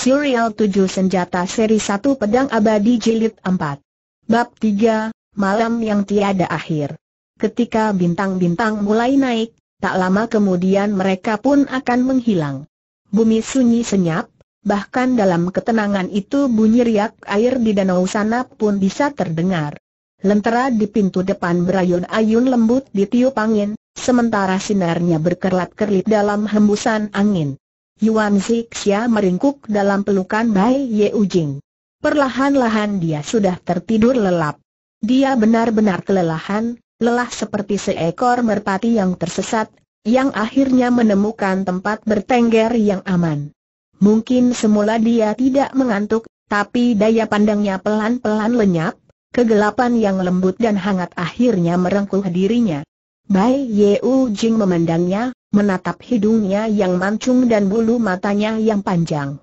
Serial 7 Senjata Seri 1 Pedang Abadi Jilid 4 Bab 3, Malam yang Tiada Akhir Ketika bintang-bintang mulai naik, tak lama kemudian mereka pun akan menghilang Bumi sunyi senyap, bahkan dalam ketenangan itu bunyi riak air di danau sana pun bisa terdengar Lentera di pintu depan berayun-ayun lembut di tiup angin, sementara sinarnya berkerlat-kerlit dalam hembusan angin Yuan Zixia meringkuk dalam pelukan Bai Ye Ujing. Perlahan-lahan dia sudah tertidur lelap. Dia benar-benar kelelahan, lelah seperti seekor merpati yang tersesat, yang akhirnya menemukan tempat bertengger yang aman. Mungkin semula dia tidak mengantuk, tapi daya pandangnya pelan-pelan lenyap, kegelapan yang lembut dan hangat akhirnya merengkuh dirinya. Bai Ye Ujing memandangnya, menatap hidungnya yang mancung dan bulu matanya yang panjang.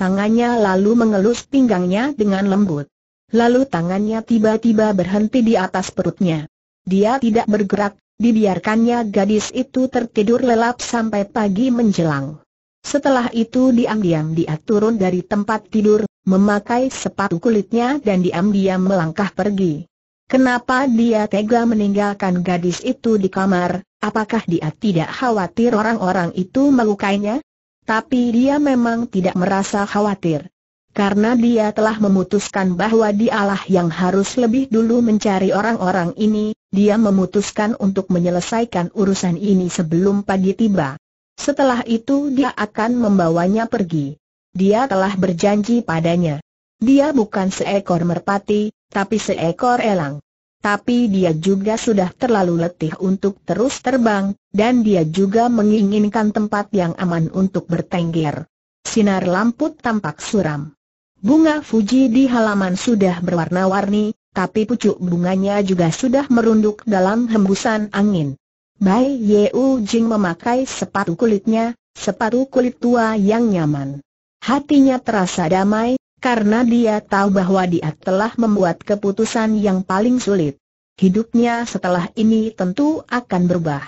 Tangannya lalu mengelus pinggangnya dengan lembut. Lalu tangannya tiba-tiba berhenti di atas perutnya. Dia tidak bergerak, dibiarkannya gadis itu tertidur lelap sampai pagi menjelang. Setelah itu diam-diam dia turun dari tempat tidur, memakai sepatu kulitnya dan diam-diam melangkah pergi. Kenapa dia tega meninggalkan gadis itu di kamar, apakah dia tidak khawatir orang-orang itu melukainya? Tapi dia memang tidak merasa khawatir. Karena dia telah memutuskan bahwa dialah yang harus lebih dulu mencari orang-orang ini, dia memutuskan untuk menyelesaikan urusan ini sebelum pagi tiba. Setelah itu dia akan membawanya pergi. Dia telah berjanji padanya. Dia bukan seekor merpati, tapi seekor elang. Tapi dia juga sudah terlalu letih untuk terus terbang, dan dia juga menginginkan tempat yang aman untuk bertengger. Sinar lampu tampak suram. Bunga Fuji di halaman sudah berwarna-warni, tapi pucuk bunganya juga sudah merunduk dalam hembusan angin. Bai U Jing memakai sepatu kulitnya, sepatu kulit tua yang nyaman. Hatinya terasa damai, karena dia tahu bahwa dia telah membuat keputusan yang paling sulit. Hidupnya setelah ini tentu akan berubah.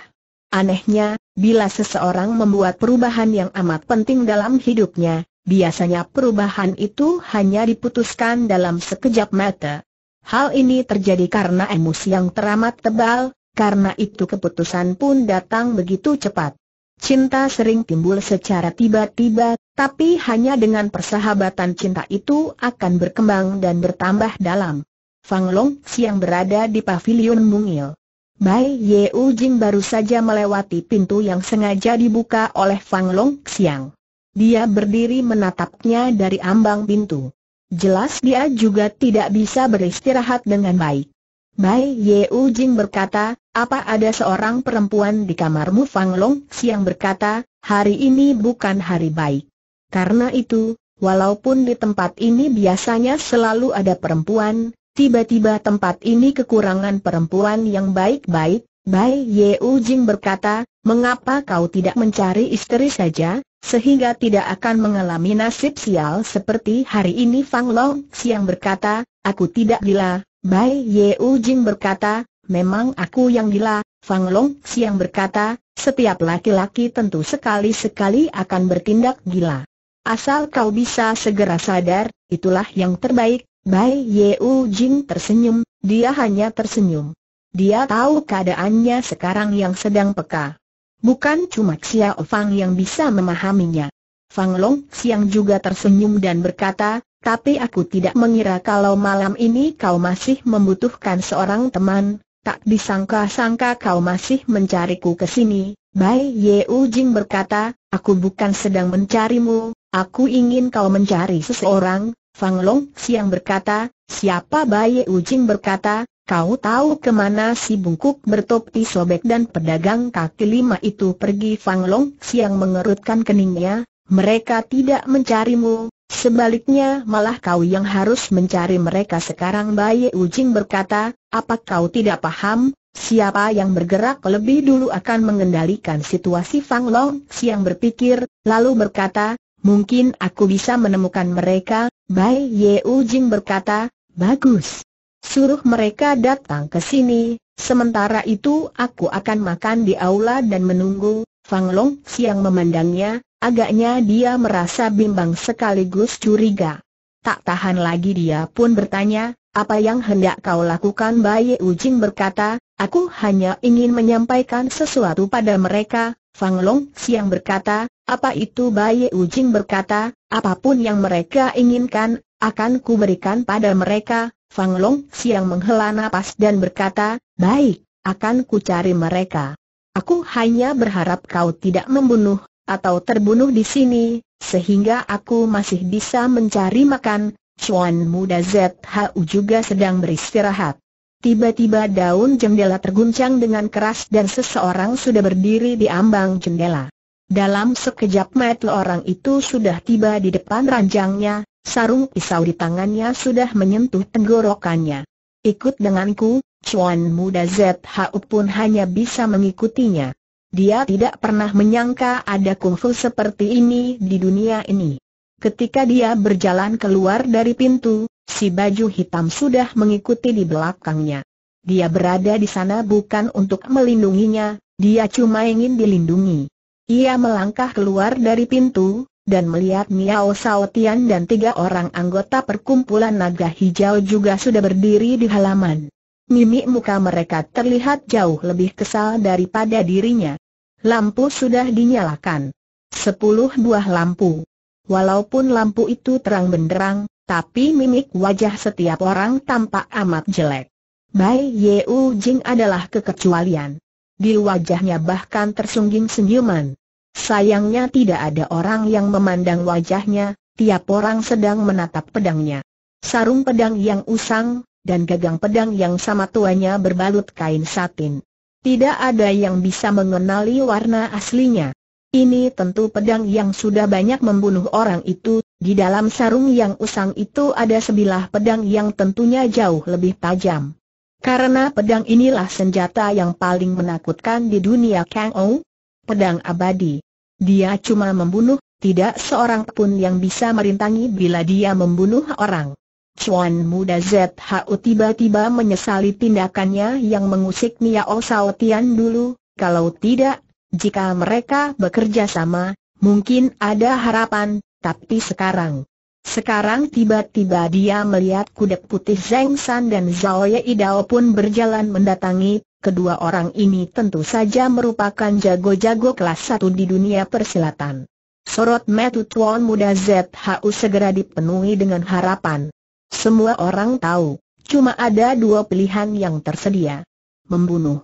Anehnya, bila seseorang membuat perubahan yang amat penting dalam hidupnya, biasanya perubahan itu hanya diputuskan dalam sekejap mata. Hal ini terjadi karena emosi yang teramat tebal, karena itu keputusan pun datang begitu cepat. Cinta sering timbul secara tiba-tiba, tapi hanya dengan persahabatan cinta itu akan berkembang dan bertambah dalam. Fang Long siang berada di pavilion mungil. Bai Ye Ujing baru saja melewati pintu yang sengaja dibuka oleh Fang Long Xiang. Dia berdiri menatapnya dari ambang pintu. Jelas dia juga tidak bisa beristirahat dengan baik. Bai Ye Ujing berkata, apa ada seorang perempuan di kamarmu Fang Long siang berkata, hari ini bukan hari baik. Karena itu, walaupun di tempat ini biasanya selalu ada perempuan, tiba-tiba tempat ini kekurangan perempuan yang baik-baik, Bai Ye U Jing berkata, mengapa kau tidak mencari istri saja, sehingga tidak akan mengalami nasib sial seperti hari ini Fang Long siang berkata, aku tidak gila, Bai Ye U Jing berkata, memang aku yang gila, Fang Long Xiang berkata, setiap laki-laki tentu sekali-sekali akan bertindak gila. Asal kau bisa segera sadar, itulah yang terbaik, Bai Ye U Jing tersenyum, dia hanya tersenyum. Dia tahu keadaannya sekarang yang sedang peka. Bukan cuma Xiao Fang yang bisa memahaminya. Fang Long Xiang juga tersenyum dan berkata, tapi aku tidak mengira kalau malam ini kau masih membutuhkan seorang teman, tak disangka-sangka kau masih mencariku ke sini. Bai Ye Ujing berkata, aku bukan sedang mencarimu, aku ingin kau mencari seseorang. Fang Long Xiang berkata, siapa Bai Ye Ujing berkata, kau tahu kemana si bungkuk bertopi sobek dan pedagang kaki lima itu pergi Fang Long Xiang mengerutkan keningnya, mereka tidak mencarimu, Sebaliknya malah kau yang harus mencari mereka sekarang Bayi Ujing berkata, apa kau tidak paham, siapa yang bergerak lebih dulu akan mengendalikan situasi Fang Long Siang berpikir, lalu berkata, mungkin aku bisa menemukan mereka, Bayi Ye Ujing berkata, bagus. Suruh mereka datang ke sini, sementara itu aku akan makan di aula dan menunggu, Fang Long Siang memandangnya, Agaknya dia merasa bimbang sekaligus curiga. Tak tahan lagi dia pun bertanya, apa yang hendak kau lakukan Bayi Ujing berkata, aku hanya ingin menyampaikan sesuatu pada mereka, Fang Long Siang berkata, apa itu Bayi Ujing berkata, apapun yang mereka inginkan, akan kuberikan pada mereka, Fang Long Siang menghela nafas dan berkata, baik, akan kucari mereka. Aku hanya berharap kau tidak membunuh atau terbunuh di sini, sehingga aku masih bisa mencari makan, Chuan muda ZHU juga sedang beristirahat. Tiba-tiba daun jendela terguncang dengan keras dan seseorang sudah berdiri di ambang jendela. Dalam sekejap mata orang itu sudah tiba di depan ranjangnya, sarung pisau di tangannya sudah menyentuh tenggorokannya. Ikut denganku, Chuan muda ZHU pun hanya bisa mengikutinya. Dia tidak pernah menyangka ada kungfu seperti ini di dunia ini. Ketika dia berjalan keluar dari pintu, si baju hitam sudah mengikuti di belakangnya. Dia berada di sana bukan untuk melindunginya, dia cuma ingin dilindungi. Ia melangkah keluar dari pintu, dan melihat Miao Sao dan tiga orang anggota perkumpulan naga hijau juga sudah berdiri di halaman. Mimik muka mereka terlihat jauh lebih kesal daripada dirinya. Lampu sudah dinyalakan. Sepuluh buah lampu. Walaupun lampu itu terang benderang, tapi mimik wajah setiap orang tampak amat jelek. Bai Yeu Jing adalah kekecualian. Di wajahnya bahkan tersungging senyuman. Sayangnya tidak ada orang yang memandang wajahnya, tiap orang sedang menatap pedangnya. Sarung pedang yang usang, dan gagang pedang yang sama tuanya berbalut kain satin. Tidak ada yang bisa mengenali warna aslinya. Ini tentu pedang yang sudah banyak membunuh orang itu, di dalam sarung yang usang itu ada sebilah pedang yang tentunya jauh lebih tajam. Karena pedang inilah senjata yang paling menakutkan di dunia Kang Ou, pedang abadi. Dia cuma membunuh, tidak seorang pun yang bisa merintangi bila dia membunuh orang. Chuan muda ZHU tiba-tiba menyesali tindakannya yang mengusik Miao Sao Tian dulu, kalau tidak, jika mereka bekerja sama, mungkin ada harapan, tapi sekarang. Sekarang tiba-tiba dia melihat kuda putih Zeng San dan Zhao Yeidao pun berjalan mendatangi, kedua orang ini tentu saja merupakan jago-jago kelas satu di dunia persilatan. Sorot Metu Tuan muda ZHU segera dipenuhi dengan harapan. Semua orang tahu, cuma ada dua pilihan yang tersedia. Membunuh.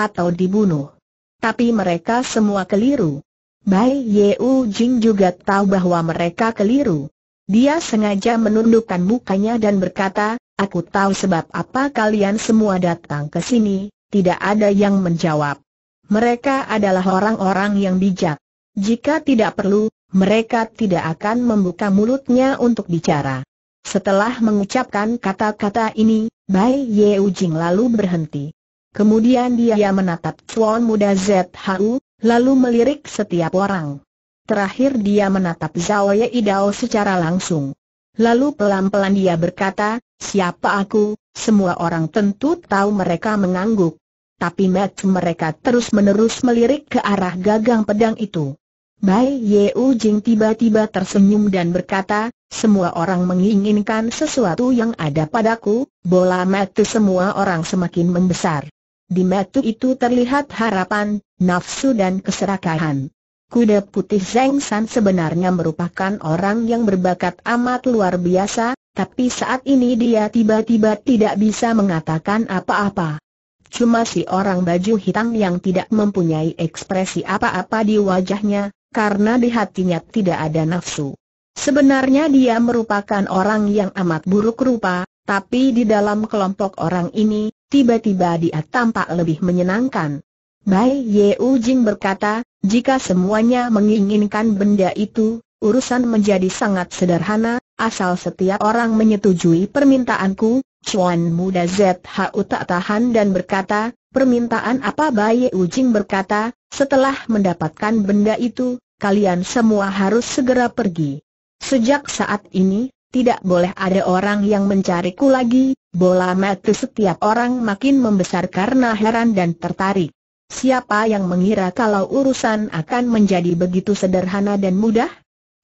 Atau dibunuh. Tapi mereka semua keliru. Bai Yeu Jing juga tahu bahwa mereka keliru. Dia sengaja menundukkan mukanya dan berkata, aku tahu sebab apa kalian semua datang ke sini, tidak ada yang menjawab. Mereka adalah orang-orang yang bijak. Jika tidak perlu, mereka tidak akan membuka mulutnya untuk bicara. Setelah mengucapkan kata-kata ini, Bai Ye Ujing lalu berhenti. Kemudian dia menatap Chuan muda ZHU, lalu melirik setiap orang. Terakhir dia menatap Zhao Ye Idao secara langsung. Lalu pelan-pelan dia berkata, siapa aku, semua orang tentu tahu mereka mengangguk. Tapi mata mereka terus-menerus melirik ke arah gagang pedang itu. Bai U Jing tiba-tiba tersenyum dan berkata, semua orang menginginkan sesuatu yang ada padaku, bola metu semua orang semakin membesar. Di metu itu terlihat harapan, nafsu dan keserakahan. Kuda putih Zeng San sebenarnya merupakan orang yang berbakat amat luar biasa, tapi saat ini dia tiba-tiba tidak bisa mengatakan apa-apa. Cuma si orang baju hitam yang tidak mempunyai ekspresi apa-apa di wajahnya, karena di hatinya tidak ada nafsu. Sebenarnya dia merupakan orang yang amat buruk rupa, tapi di dalam kelompok orang ini, tiba-tiba dia tampak lebih menyenangkan. Bai Ye Ujing berkata, jika semuanya menginginkan benda itu, urusan menjadi sangat sederhana, asal setiap orang menyetujui permintaanku, Chuan muda ZHU tak tahan dan berkata, permintaan apa Bai Ye Ujing berkata, setelah mendapatkan benda itu, kalian semua harus segera pergi. Sejak saat ini, tidak boleh ada orang yang mencariku lagi, bola mata setiap orang makin membesar karena heran dan tertarik. Siapa yang mengira kalau urusan akan menjadi begitu sederhana dan mudah?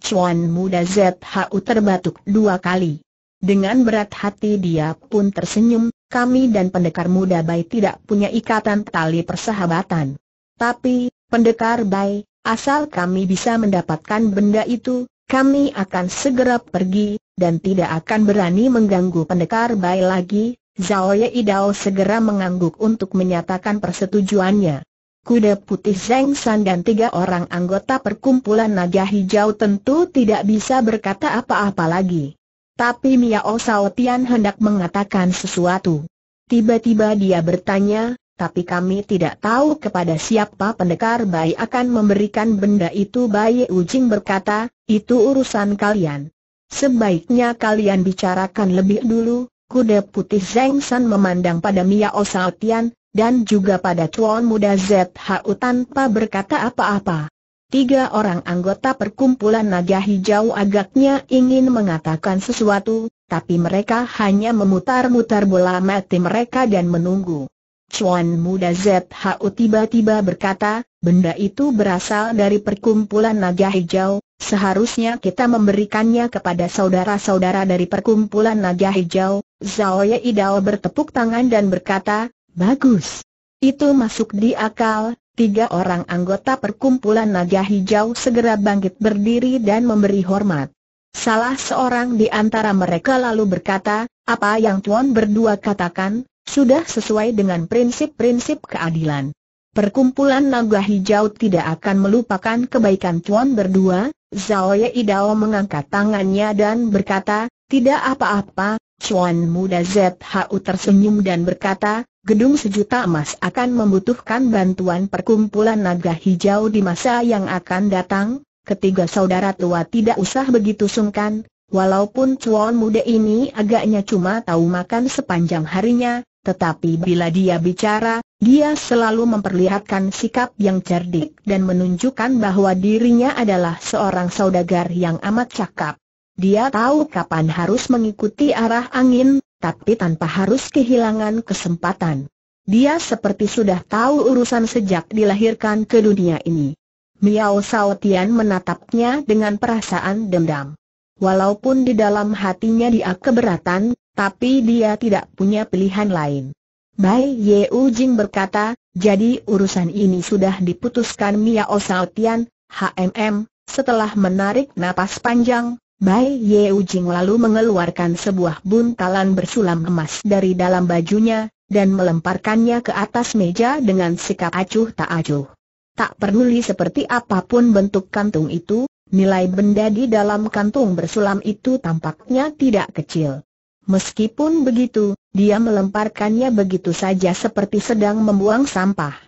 Cuan muda ZHU terbatuk dua kali. Dengan berat hati dia pun tersenyum, kami dan pendekar muda Bai tidak punya ikatan tali persahabatan. Tapi, pendekar Bai, Asal kami bisa mendapatkan benda itu, kami akan segera pergi, dan tidak akan berani mengganggu pendekar bayi lagi. Zhao Yeidao segera mengangguk untuk menyatakan persetujuannya. Kuda putih Zeng San dan tiga orang anggota perkumpulan naga hijau tentu tidak bisa berkata apa-apa lagi. Tapi Miao Sao Tian hendak mengatakan sesuatu. Tiba-tiba dia bertanya, tapi kami tidak tahu kepada siapa pendekar bayi akan memberikan benda itu Bayi Ujing berkata, itu urusan kalian. Sebaiknya kalian bicarakan lebih dulu, kuda putih Zeng San memandang pada Mia Osaltian dan juga pada Chuan muda ZHU tanpa berkata apa-apa. Tiga orang anggota perkumpulan naga hijau agaknya ingin mengatakan sesuatu, tapi mereka hanya memutar-mutar bola mati mereka dan menunggu. Chuan muda ZHU tiba-tiba berkata, benda itu berasal dari perkumpulan naga hijau, seharusnya kita memberikannya kepada saudara-saudara dari perkumpulan naga hijau. Zhao Idao bertepuk tangan dan berkata, bagus. Itu masuk di akal, tiga orang anggota perkumpulan naga hijau segera bangkit berdiri dan memberi hormat. Salah seorang di antara mereka lalu berkata, apa yang Tuan berdua katakan, sudah sesuai dengan prinsip-prinsip keadilan. Perkumpulan naga hijau tidak akan melupakan kebaikan Tuan berdua, Zhao Yidao mengangkat tangannya dan berkata, tidak apa-apa, Chuan muda ZHU tersenyum dan berkata, gedung sejuta emas akan membutuhkan bantuan perkumpulan naga hijau di masa yang akan datang, ketiga saudara tua tidak usah begitu sungkan, walaupun Chuan muda ini agaknya cuma tahu makan sepanjang harinya, tetapi bila dia bicara, dia selalu memperlihatkan sikap yang cerdik dan menunjukkan bahwa dirinya adalah seorang saudagar yang amat cakap. Dia tahu kapan harus mengikuti arah angin, tapi tanpa harus kehilangan kesempatan. Dia seperti sudah tahu urusan sejak dilahirkan ke dunia ini. Miao Sao menatapnya dengan perasaan dendam. Walaupun di dalam hatinya dia keberatan, tapi dia tidak punya pilihan lain. Bai Ye Jing berkata, jadi urusan ini sudah diputuskan Sao Tian. HMM, setelah menarik napas panjang, Bai Ye Jing lalu mengeluarkan sebuah buntalan bersulam emas dari dalam bajunya, dan melemparkannya ke atas meja dengan sikap acuh tak acuh. Tak peduli seperti apapun bentuk kantung itu, nilai benda di dalam kantung bersulam itu tampaknya tidak kecil. Meskipun begitu, dia melemparkannya begitu saja seperti sedang membuang sampah.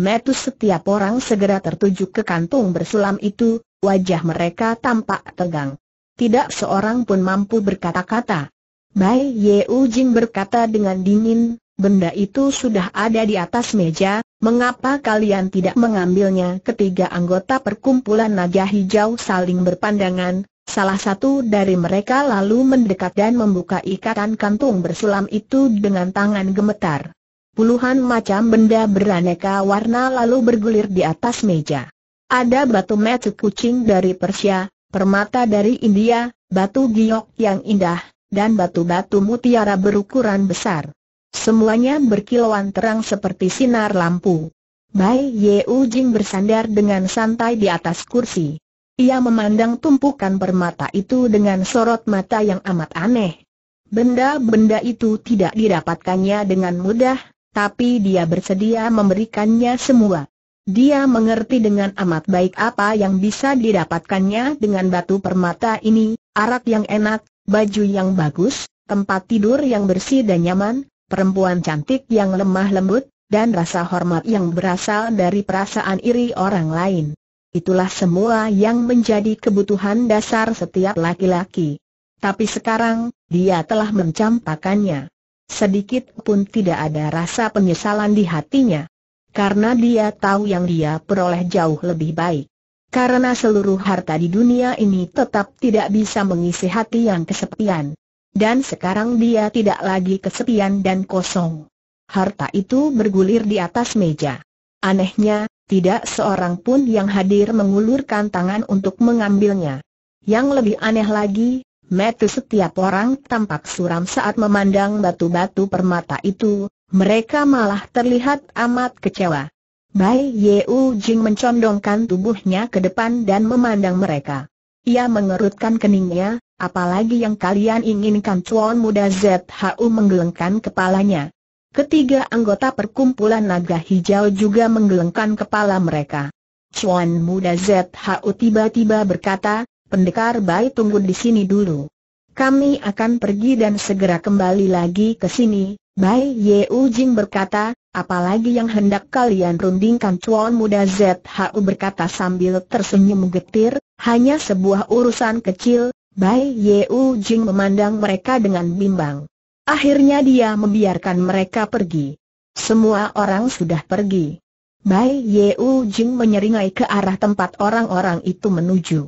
Metus setiap orang segera tertuju ke kantung bersulam itu, wajah mereka tampak tegang. Tidak seorang pun mampu berkata-kata. Bai Ye Jing berkata dengan dingin, benda itu sudah ada di atas meja, mengapa kalian tidak mengambilnya? Ketiga anggota perkumpulan naga hijau saling berpandangan, Salah satu dari mereka lalu mendekat dan membuka ikatan kantung bersulam itu dengan tangan gemetar. Puluhan macam benda beraneka warna lalu bergulir di atas meja. Ada batu metu kucing dari Persia, permata dari India, batu giok yang indah, dan batu-batu mutiara berukuran besar. Semuanya berkilauan terang seperti sinar lampu. Bai Ye Ujing bersandar dengan santai di atas kursi. Ia memandang tumpukan permata itu dengan sorot mata yang amat aneh. Benda-benda itu tidak didapatkannya dengan mudah, tapi dia bersedia memberikannya semua. Dia mengerti dengan amat baik apa yang bisa didapatkannya dengan batu permata ini, arak yang enak, baju yang bagus, tempat tidur yang bersih dan nyaman, perempuan cantik yang lemah lembut, dan rasa hormat yang berasal dari perasaan iri orang lain. Itulah semua yang menjadi kebutuhan dasar setiap laki-laki. Tapi sekarang, dia telah mencampakannya. Sedikit pun tidak ada rasa penyesalan di hatinya. Karena dia tahu yang dia peroleh jauh lebih baik. Karena seluruh harta di dunia ini tetap tidak bisa mengisi hati yang kesepian. Dan sekarang dia tidak lagi kesepian dan kosong. Harta itu bergulir di atas meja. Anehnya, tidak seorang pun yang hadir mengulurkan tangan untuk mengambilnya. Yang lebih aneh lagi, mata setiap orang tampak suram saat memandang batu-batu permata itu, mereka malah terlihat amat kecewa. Bai Yeu Jing mencondongkan tubuhnya ke depan dan memandang mereka. Ia mengerutkan keningnya, apalagi yang kalian inginkan Cuan Muda ZHU menggelengkan kepalanya. Ketiga anggota perkumpulan naga hijau juga menggelengkan kepala mereka. Chuan muda ZHU tiba-tiba berkata, pendekar Bai tunggu di sini dulu. Kami akan pergi dan segera kembali lagi ke sini, Bai Ye U Jing berkata, apalagi yang hendak kalian rundingkan Chuan muda ZHU berkata sambil tersenyum getir, hanya sebuah urusan kecil, Bai Ye U Jing memandang mereka dengan bimbang. Akhirnya dia membiarkan mereka pergi. Semua orang sudah pergi. Bai Yeu Jing menyeringai ke arah tempat orang-orang itu menuju.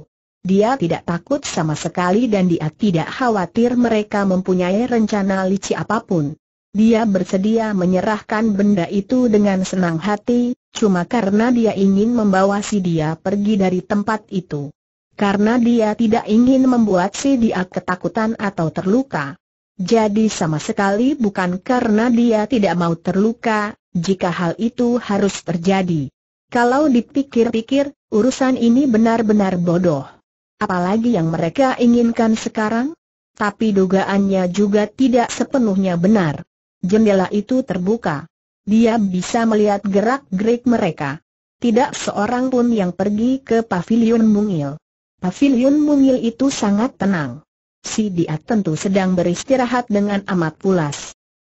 Dia tidak takut sama sekali dan dia tidak khawatir mereka mempunyai rencana licik apapun. Dia bersedia menyerahkan benda itu dengan senang hati, cuma karena dia ingin membawa si dia pergi dari tempat itu. Karena dia tidak ingin membuat si dia ketakutan atau terluka. Jadi sama sekali bukan karena dia tidak mau terluka, jika hal itu harus terjadi. Kalau dipikir-pikir, urusan ini benar-benar bodoh. Apalagi yang mereka inginkan sekarang? Tapi dugaannya juga tidak sepenuhnya benar. Jendela itu terbuka. Dia bisa melihat gerak-gerik mereka. Tidak seorang pun yang pergi ke pavilion mungil. Pavilion mungil itu sangat tenang si dia tentu sedang beristirahat dengan amat pulas.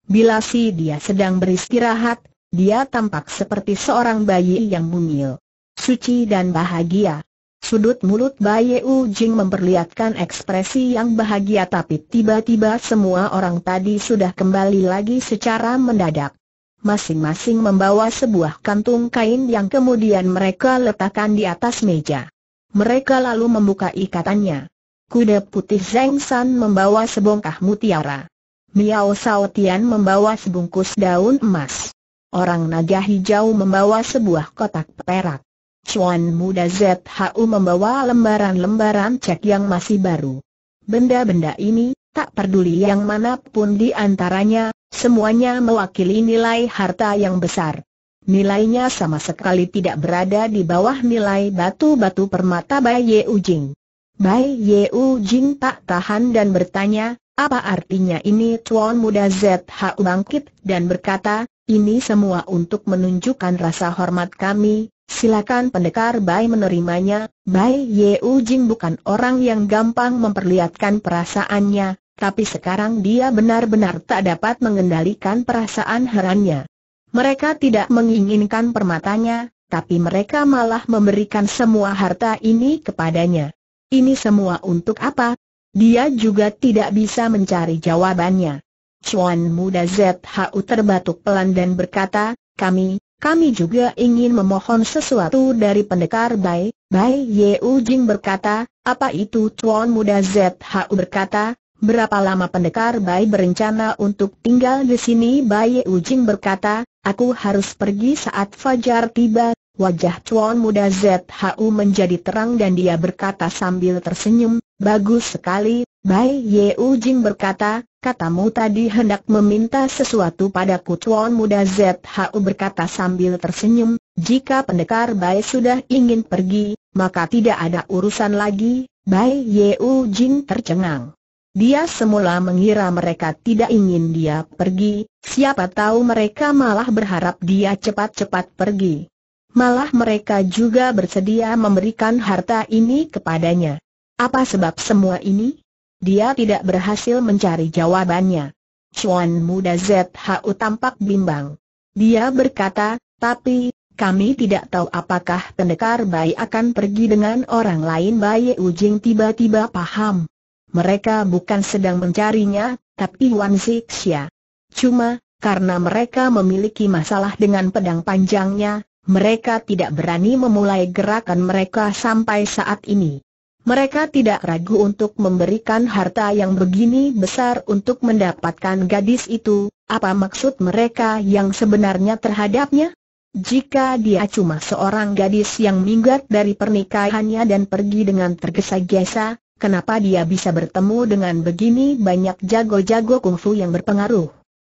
Bila si dia sedang beristirahat, dia tampak seperti seorang bayi yang mungil. Suci dan bahagia. Sudut mulut bayi U Jing memperlihatkan ekspresi yang bahagia tapi tiba-tiba semua orang tadi sudah kembali lagi secara mendadak. Masing-masing membawa sebuah kantung kain yang kemudian mereka letakkan di atas meja. Mereka lalu membuka ikatannya. Kuda putih Zeng San membawa sebongkah mutiara. Miao Sao Tian membawa sebungkus daun emas. Orang naga hijau membawa sebuah kotak perak. Chuan muda ZHU membawa lembaran-lembaran cek yang masih baru. Benda-benda ini, tak peduli yang manapun di antaranya, semuanya mewakili nilai harta yang besar. Nilainya sama sekali tidak berada di bawah nilai batu-batu permata Bayi Ujing. Bai Yeu Jing tak tahan dan bertanya, apa artinya ini Tuan Muda ZH bangkit dan berkata, ini semua untuk menunjukkan rasa hormat kami, silakan pendekar Bai menerimanya, Bai Yeu Jing bukan orang yang gampang memperlihatkan perasaannya, tapi sekarang dia benar-benar tak dapat mengendalikan perasaan herannya. Mereka tidak menginginkan permatanya, tapi mereka malah memberikan semua harta ini kepadanya. Ini semua untuk apa? Dia juga tidak bisa mencari jawabannya. Chuan muda ZHU terbatuk pelan dan berkata, kami, kami juga ingin memohon sesuatu dari pendekar Bai. Bai Ye U Jing berkata, apa itu Chuan muda ZHU berkata, berapa lama pendekar Bai berencana untuk tinggal di sini Bai Ye U Jing berkata, aku harus pergi saat fajar tiba, Wajah Chuan muda ZHU menjadi terang dan dia berkata sambil tersenyum, Bagus sekali, Bai Ye U Jing berkata, katamu tadi hendak meminta sesuatu padaku Chuan muda ZHU berkata sambil tersenyum, jika pendekar Bai sudah ingin pergi, maka tidak ada urusan lagi, Bai Ye U Jing tercengang. Dia semula mengira mereka tidak ingin dia pergi, siapa tahu mereka malah berharap dia cepat-cepat pergi malah mereka juga bersedia memberikan harta ini kepadanya. Apa sebab semua ini? Dia tidak berhasil mencari jawabannya. Chuan muda ZHU tampak bimbang. Dia berkata, tapi, kami tidak tahu apakah pendekar bayi akan pergi dengan orang lain bayi Ujing tiba-tiba paham. Mereka bukan sedang mencarinya, tapi Wan Sixia. Cuma, karena mereka memiliki masalah dengan pedang panjangnya, mereka tidak berani memulai gerakan mereka sampai saat ini. Mereka tidak ragu untuk memberikan harta yang begini besar untuk mendapatkan gadis itu, apa maksud mereka yang sebenarnya terhadapnya? Jika dia cuma seorang gadis yang minggat dari pernikahannya dan pergi dengan tergesa-gesa, kenapa dia bisa bertemu dengan begini banyak jago-jago kungfu yang berpengaruh?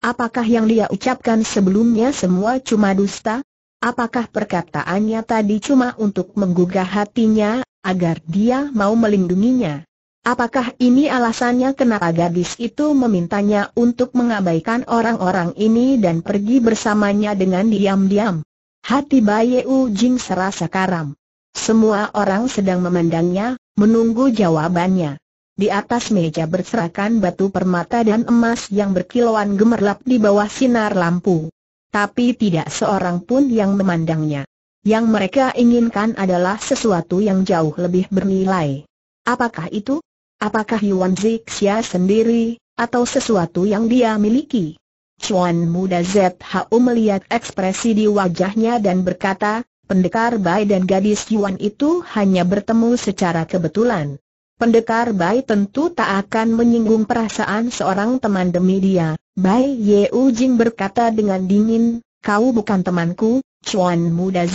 Apakah yang dia ucapkan sebelumnya semua cuma dusta? Apakah perkataannya tadi cuma untuk menggugah hatinya, agar dia mau melindunginya? Apakah ini alasannya kenapa gadis itu memintanya untuk mengabaikan orang-orang ini dan pergi bersamanya dengan diam-diam? Hati Baye Jing serasa karam. Semua orang sedang memandangnya, menunggu jawabannya. Di atas meja berserakan batu permata dan emas yang berkilauan gemerlap di bawah sinar lampu tapi tidak seorang pun yang memandangnya. Yang mereka inginkan adalah sesuatu yang jauh lebih bernilai. Apakah itu? Apakah Yuan Zixia sendiri, atau sesuatu yang dia miliki? Chuan muda ZHU melihat ekspresi di wajahnya dan berkata, Pendekar Bai dan gadis Yuan itu hanya bertemu secara kebetulan. Pendekar Bai tentu tak akan menyinggung perasaan seorang teman demi dia, Bai Yeu Jing berkata dengan dingin, kau bukan temanku, Chuan Muda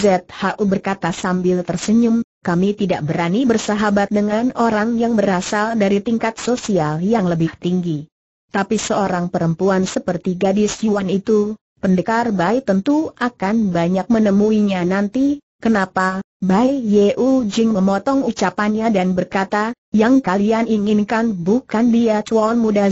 U berkata sambil tersenyum, kami tidak berani bersahabat dengan orang yang berasal dari tingkat sosial yang lebih tinggi. Tapi seorang perempuan seperti gadis Yuan itu, pendekar Bai tentu akan banyak menemuinya nanti, kenapa? Bai Yeu Jing memotong ucapannya dan berkata, yang kalian inginkan bukan dia Chuan Muda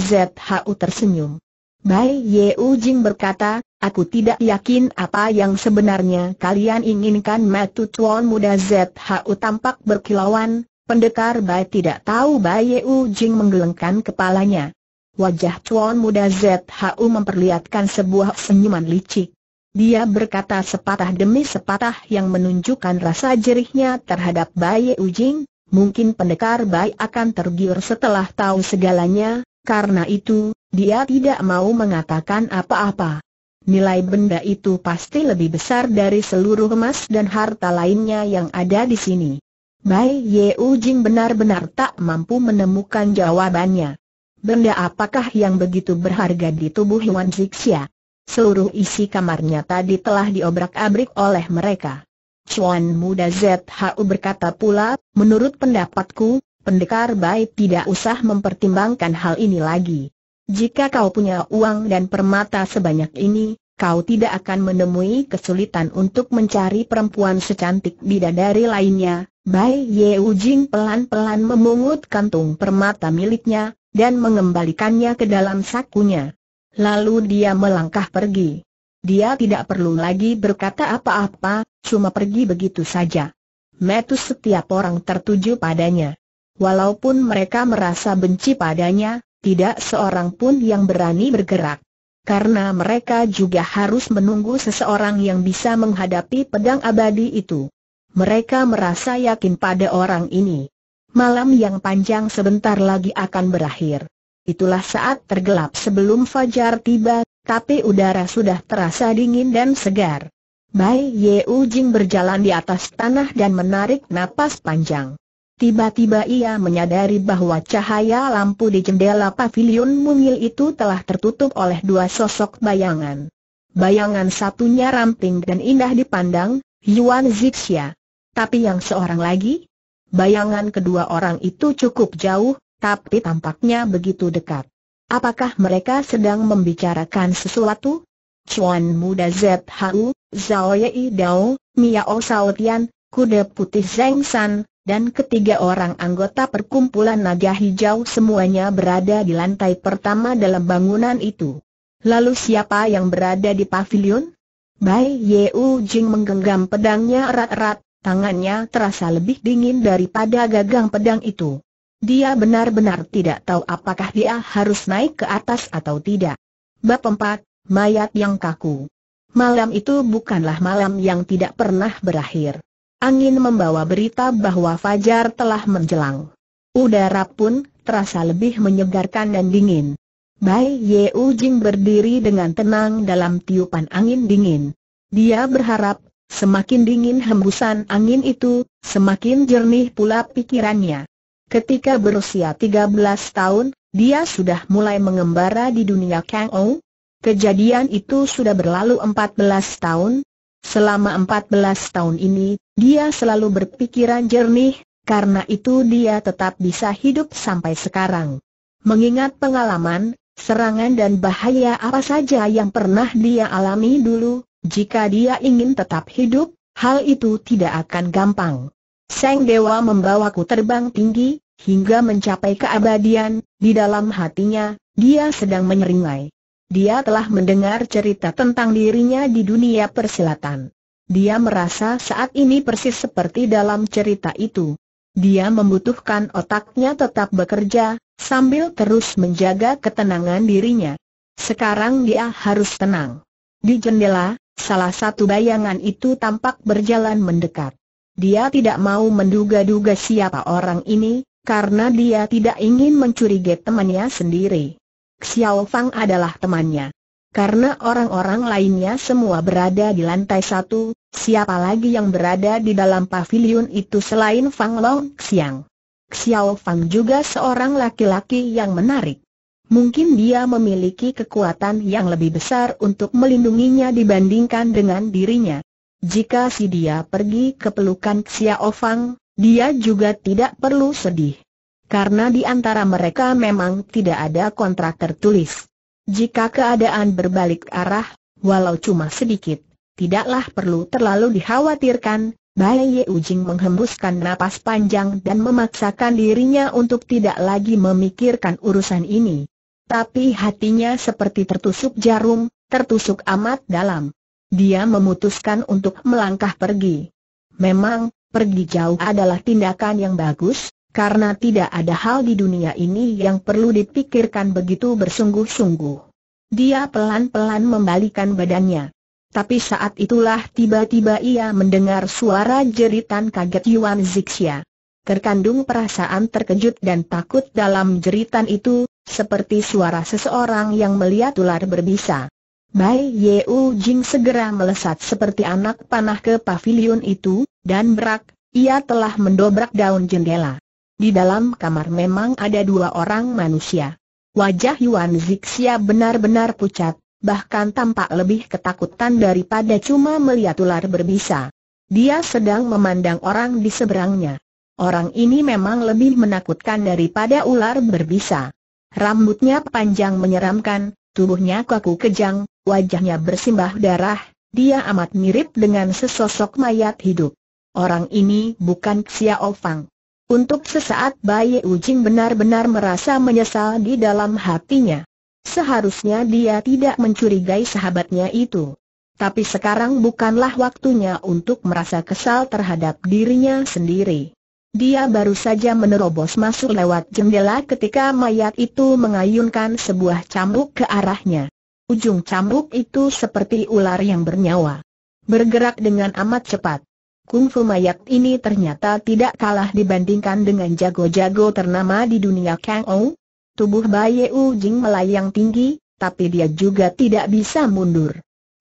U tersenyum. Bai Yeu Jing berkata, aku tidak yakin apa yang sebenarnya kalian inginkan Matu Tuan Muda ZHU tampak berkilauan, pendekar Bai tidak tahu Bai Yeu Jing menggelengkan kepalanya. Wajah Tuan Muda ZHU memperlihatkan sebuah senyuman licik. Dia berkata sepatah demi sepatah yang menunjukkan rasa jerihnya terhadap Bai Yeu Jing, mungkin pendekar Bai akan tergiur setelah tahu segalanya, karena itu, dia tidak mau mengatakan apa-apa. Nilai benda itu pasti lebih besar dari seluruh emas dan harta lainnya yang ada di sini. Bai Ye Ujing benar-benar tak mampu menemukan jawabannya. Benda apakah yang begitu berharga di tubuh Wan Zixia? Seluruh isi kamarnya tadi telah diobrak-abrik oleh mereka. Chuan Muda ZHU berkata pula, menurut pendapatku, pendekar Bai tidak usah mempertimbangkan hal ini lagi. Jika kau punya uang dan permata sebanyak ini, kau tidak akan menemui kesulitan untuk mencari perempuan secantik bidadari lainnya. Bai Ye Ujing pelan-pelan memungut kantung permata miliknya, dan mengembalikannya ke dalam sakunya. Lalu dia melangkah pergi. Dia tidak perlu lagi berkata apa-apa, cuma pergi begitu saja. Metus setiap orang tertuju padanya. Walaupun mereka merasa benci padanya, tidak seorang pun yang berani bergerak. Karena mereka juga harus menunggu seseorang yang bisa menghadapi pedang abadi itu. Mereka merasa yakin pada orang ini. Malam yang panjang sebentar lagi akan berakhir. Itulah saat tergelap sebelum fajar tiba, tapi udara sudah terasa dingin dan segar. Bai Ye Ujing berjalan di atas tanah dan menarik napas panjang. Tiba-tiba ia menyadari bahwa cahaya lampu di jendela pavilion mungil itu telah tertutup oleh dua sosok bayangan. Bayangan satunya ramping dan indah dipandang, Yuan Zixia. Tapi yang seorang lagi? Bayangan kedua orang itu cukup jauh, tapi tampaknya begitu dekat. Apakah mereka sedang membicarakan sesuatu? Chuan Muda ZHU, Zhao Yei Dao, Miao Tian, Kuda Putih Zeng San, dan ketiga orang anggota perkumpulan naga hijau semuanya berada di lantai pertama dalam bangunan itu. Lalu siapa yang berada di pavilion? Bai U Jing menggenggam pedangnya erat-erat, tangannya terasa lebih dingin daripada gagang pedang itu. Dia benar-benar tidak tahu apakah dia harus naik ke atas atau tidak. Bab 4, Mayat yang kaku. Malam itu bukanlah malam yang tidak pernah berakhir. Angin membawa berita bahwa fajar telah menjelang. Udara pun terasa lebih menyegarkan dan dingin. Bai Ye Ujing berdiri dengan tenang dalam tiupan angin dingin. Dia berharap, semakin dingin hembusan angin itu, semakin jernih pula pikirannya. Ketika berusia 13 tahun, dia sudah mulai mengembara di dunia Kang Ou. Kejadian itu sudah berlalu 14 tahun, Selama 14 tahun ini, dia selalu berpikiran jernih, karena itu dia tetap bisa hidup sampai sekarang. Mengingat pengalaman, serangan dan bahaya apa saja yang pernah dia alami dulu, jika dia ingin tetap hidup, hal itu tidak akan gampang. Sang Dewa membawaku terbang tinggi, hingga mencapai keabadian, di dalam hatinya, dia sedang menyeringai. Dia telah mendengar cerita tentang dirinya di dunia persilatan. Dia merasa saat ini persis seperti dalam cerita itu. Dia membutuhkan otaknya tetap bekerja, sambil terus menjaga ketenangan dirinya. Sekarang dia harus tenang. Di jendela, salah satu bayangan itu tampak berjalan mendekat. Dia tidak mau menduga-duga siapa orang ini, karena dia tidak ingin mencurigai temannya sendiri. Xiao Fang adalah temannya. Karena orang-orang lainnya semua berada di lantai satu, siapa lagi yang berada di dalam pavilion itu selain Fang Long Xiang? Xiao Fang juga seorang laki-laki yang menarik. Mungkin dia memiliki kekuatan yang lebih besar untuk melindunginya dibandingkan dengan dirinya. Jika si dia pergi ke pelukan Xiao Fang, dia juga tidak perlu sedih karena di antara mereka memang tidak ada kontrak tertulis. Jika keadaan berbalik arah, walau cuma sedikit, tidaklah perlu terlalu dikhawatirkan, Bai Ye Ujing menghembuskan napas panjang dan memaksakan dirinya untuk tidak lagi memikirkan urusan ini. Tapi hatinya seperti tertusuk jarum, tertusuk amat dalam. Dia memutuskan untuk melangkah pergi. Memang, pergi jauh adalah tindakan yang bagus, karena tidak ada hal di dunia ini yang perlu dipikirkan begitu bersungguh-sungguh. Dia pelan-pelan membalikan badannya. Tapi saat itulah tiba-tiba ia mendengar suara jeritan kaget Yuan Zixia. Terkandung perasaan terkejut dan takut dalam jeritan itu, seperti suara seseorang yang melihat ular berbisa. Bai Yeu Jing segera melesat seperti anak panah ke pavilion itu, dan berak, ia telah mendobrak daun jendela. Di dalam kamar memang ada dua orang manusia. Wajah Yuan Zixia benar-benar pucat, bahkan tampak lebih ketakutan daripada cuma melihat ular berbisa. Dia sedang memandang orang di seberangnya. Orang ini memang lebih menakutkan daripada ular berbisa. Rambutnya panjang menyeramkan, tubuhnya kaku kejang, wajahnya bersimbah darah, dia amat mirip dengan sesosok mayat hidup. Orang ini bukan Xiao Fang. Untuk sesaat Bayi Ujing benar-benar merasa menyesal di dalam hatinya. Seharusnya dia tidak mencurigai sahabatnya itu. Tapi sekarang bukanlah waktunya untuk merasa kesal terhadap dirinya sendiri. Dia baru saja menerobos masuk lewat jendela ketika mayat itu mengayunkan sebuah cambuk ke arahnya. Ujung cambuk itu seperti ular yang bernyawa. Bergerak dengan amat cepat kungfu mayat ini ternyata tidak kalah dibandingkan dengan jago-jago ternama di dunia Kang Ou. Tubuh Baye Jing melayang tinggi, tapi dia juga tidak bisa mundur.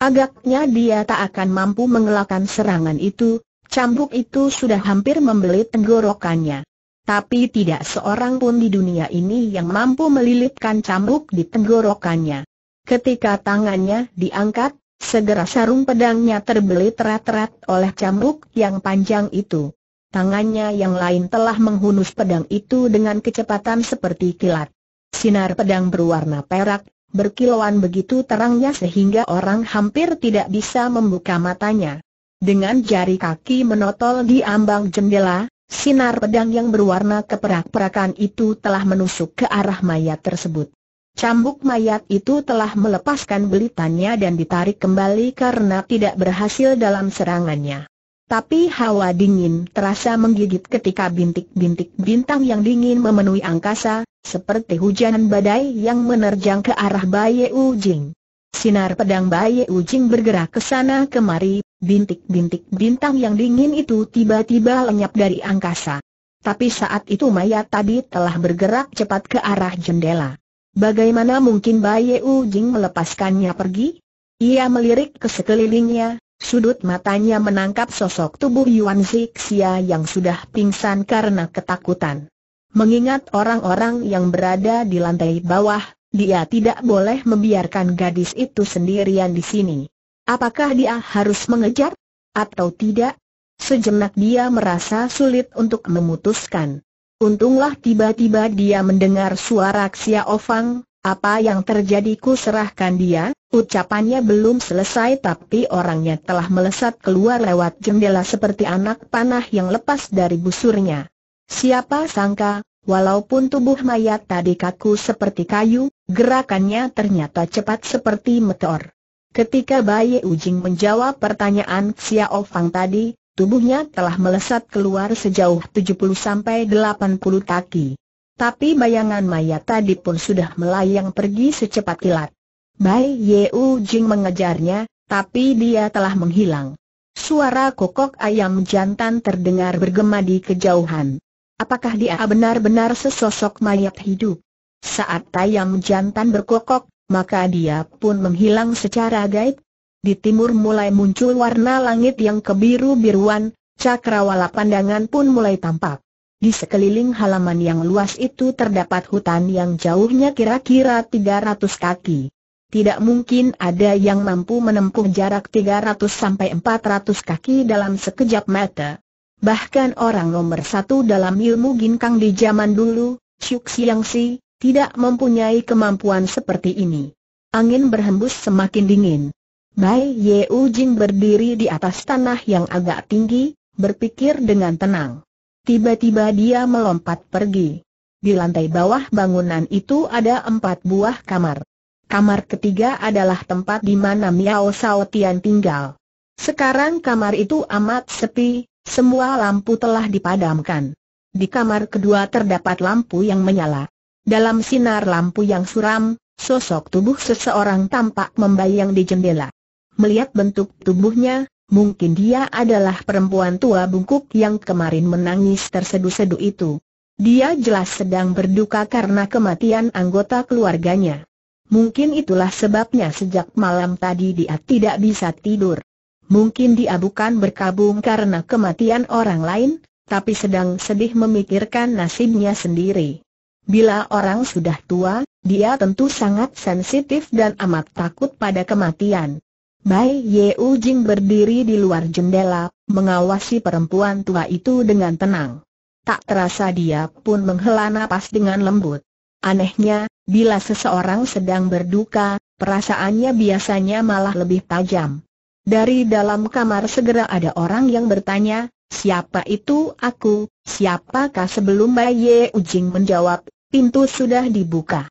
Agaknya dia tak akan mampu mengelakkan serangan itu, cambuk itu sudah hampir membelit tenggorokannya. Tapi tidak seorang pun di dunia ini yang mampu melilitkan cambuk di tenggorokannya. Ketika tangannya diangkat, Segera sarung pedangnya terbelit terat-terat oleh cambuk yang panjang itu. Tangannya yang lain telah menghunus pedang itu dengan kecepatan seperti kilat. Sinar pedang berwarna perak, berkilauan begitu terangnya sehingga orang hampir tidak bisa membuka matanya. Dengan jari kaki menotol di ambang jendela, sinar pedang yang berwarna keperak-perakan itu telah menusuk ke arah mayat tersebut. Cambuk mayat itu telah melepaskan belitannya dan ditarik kembali karena tidak berhasil dalam serangannya. Tapi hawa dingin terasa menggigit ketika bintik-bintik bintang yang dingin memenuhi angkasa, seperti hujan badai yang menerjang ke arah Baye Ujing. Sinar pedang Baye Ujing bergerak ke sana kemari, bintik-bintik bintang yang dingin itu tiba-tiba lenyap dari angkasa. Tapi saat itu mayat tadi telah bergerak cepat ke arah jendela. Bagaimana mungkin Bai Jing melepaskannya pergi? Ia melirik ke sekelilingnya, sudut matanya menangkap sosok tubuh Yuan Zixia yang sudah pingsan karena ketakutan. Mengingat orang-orang yang berada di lantai bawah, dia tidak boleh membiarkan gadis itu sendirian di sini. Apakah dia harus mengejar? Atau tidak? Sejenak dia merasa sulit untuk memutuskan. Untunglah tiba-tiba dia mendengar suara Xia Ofang, apa yang terjadi ku serahkan dia, ucapannya belum selesai tapi orangnya telah melesat keluar lewat jendela seperti anak panah yang lepas dari busurnya. Siapa sangka, walaupun tubuh mayat tadi kaku seperti kayu, gerakannya ternyata cepat seperti meteor. Ketika Bayi Ujing menjawab pertanyaan Xia Ofang tadi, tubuhnya telah melesat keluar sejauh 70-80 taki, Tapi bayangan mayat tadi pun sudah melayang pergi secepat kilat. Bai Yeu Jing mengejarnya, tapi dia telah menghilang. Suara kokok ayam jantan terdengar bergema di kejauhan. Apakah dia benar-benar sesosok mayat hidup? Saat ayam jantan berkokok, maka dia pun menghilang secara gaib, di timur mulai muncul warna langit yang kebiru-biruan, cakrawala pandangan pun mulai tampak. Di sekeliling halaman yang luas itu terdapat hutan yang jauhnya kira-kira 300 kaki. Tidak mungkin ada yang mampu menempuh jarak 300 sampai 400 kaki dalam sekejap mata. Bahkan orang nomor satu dalam ilmu ginkang di zaman dulu, Chuk Siang tidak mempunyai kemampuan seperti ini. Angin berhembus semakin dingin. Bai U Jin berdiri di atas tanah yang agak tinggi, berpikir dengan tenang. Tiba-tiba dia melompat pergi. Di lantai bawah bangunan itu ada empat buah kamar. Kamar ketiga adalah tempat di mana Miao Sao Tian tinggal. Sekarang kamar itu amat sepi, semua lampu telah dipadamkan. Di kamar kedua terdapat lampu yang menyala. Dalam sinar lampu yang suram, sosok tubuh seseorang tampak membayang di jendela. Melihat bentuk tubuhnya, mungkin dia adalah perempuan tua bungkuk yang kemarin menangis tersedu-sedu itu. Dia jelas sedang berduka karena kematian anggota keluarganya. Mungkin itulah sebabnya sejak malam tadi dia tidak bisa tidur. Mungkin dia bukan berkabung karena kematian orang lain, tapi sedang sedih memikirkan nasibnya sendiri. Bila orang sudah tua, dia tentu sangat sensitif dan amat takut pada kematian. Bai Yeu Jing berdiri di luar jendela, mengawasi perempuan tua itu dengan tenang. Tak terasa dia pun menghela napas dengan lembut. Anehnya, bila seseorang sedang berduka, perasaannya biasanya malah lebih tajam. Dari dalam kamar segera ada orang yang bertanya, siapa itu aku, siapakah sebelum Bai Yeu Jing menjawab, pintu sudah dibuka.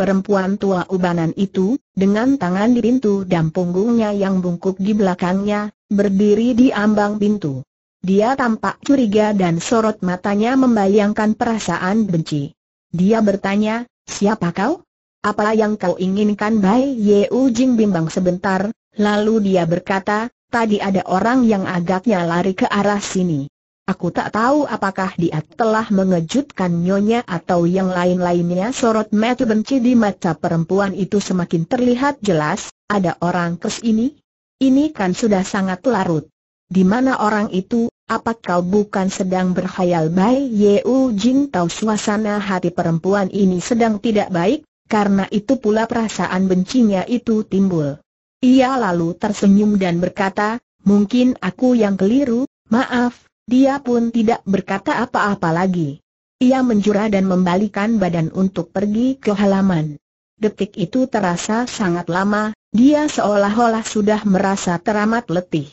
Perempuan tua ubanan itu, dengan tangan di pintu dan punggungnya yang bungkuk di belakangnya, berdiri di ambang pintu. Dia tampak curiga dan sorot matanya membayangkan perasaan benci. Dia bertanya, siapa kau? Apa yang kau inginkan Bai Ye Jing bimbang sebentar, lalu dia berkata, tadi ada orang yang agaknya lari ke arah sini. Aku tak tahu apakah dia telah mengejutkan nyonya atau yang lain-lainnya sorot mata benci di mata perempuan itu semakin terlihat jelas, ada orang kes ini? Ini kan sudah sangat larut. Di mana orang itu, apa kau bukan sedang berkhayal Bai Yeu Jing tahu suasana hati perempuan ini sedang tidak baik, karena itu pula perasaan bencinya itu timbul. Ia lalu tersenyum dan berkata, mungkin aku yang keliru, maaf, dia pun tidak berkata apa-apa lagi. Ia menjura dan membalikan badan untuk pergi ke halaman. Detik itu terasa sangat lama, dia seolah-olah sudah merasa teramat letih.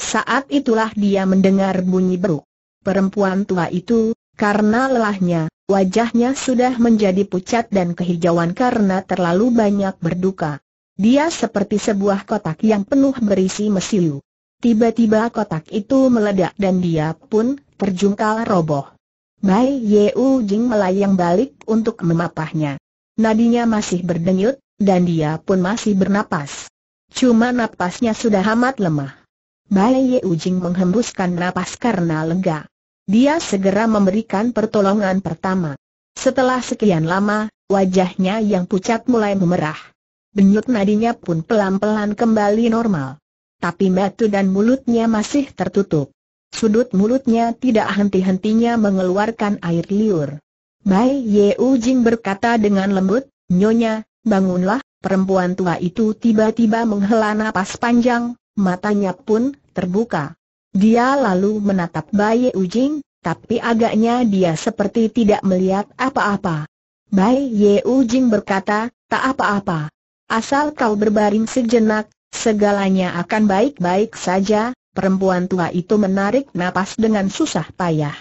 Saat itulah dia mendengar bunyi beruk. Perempuan tua itu, karena lelahnya, wajahnya sudah menjadi pucat dan kehijauan karena terlalu banyak berduka. Dia seperti sebuah kotak yang penuh berisi mesiu. Tiba-tiba kotak itu meledak dan dia pun terjungkal roboh. Bai U Jing melayang balik untuk memapahnya. Nadinya masih berdenyut, dan dia pun masih bernapas. Cuma napasnya sudah amat lemah. Bai U Jing menghembuskan napas karena lega. Dia segera memberikan pertolongan pertama. Setelah sekian lama, wajahnya yang pucat mulai memerah. Denyut nadinya pun pelan-pelan kembali normal tapi mata dan mulutnya masih tertutup. Sudut mulutnya tidak henti-hentinya mengeluarkan air liur. Bai Ye Ujing berkata dengan lembut, Nyonya, bangunlah, perempuan tua itu tiba-tiba menghela napas panjang, matanya pun terbuka. Dia lalu menatap Bai Ye Ujing, tapi agaknya dia seperti tidak melihat apa-apa. Bai Ye Ujing berkata, tak apa-apa. Asal kau berbaring sejenak, Segalanya akan baik-baik saja, perempuan tua itu menarik napas dengan susah payah.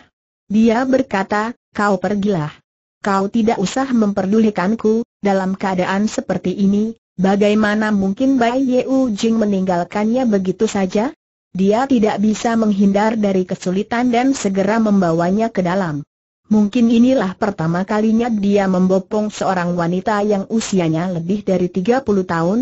Dia berkata, kau pergilah. Kau tidak usah memperdulikanku, dalam keadaan seperti ini, bagaimana mungkin Bai Yeu Jing meninggalkannya begitu saja? Dia tidak bisa menghindar dari kesulitan dan segera membawanya ke dalam. Mungkin inilah pertama kalinya dia membopong seorang wanita yang usianya lebih dari 30 tahun,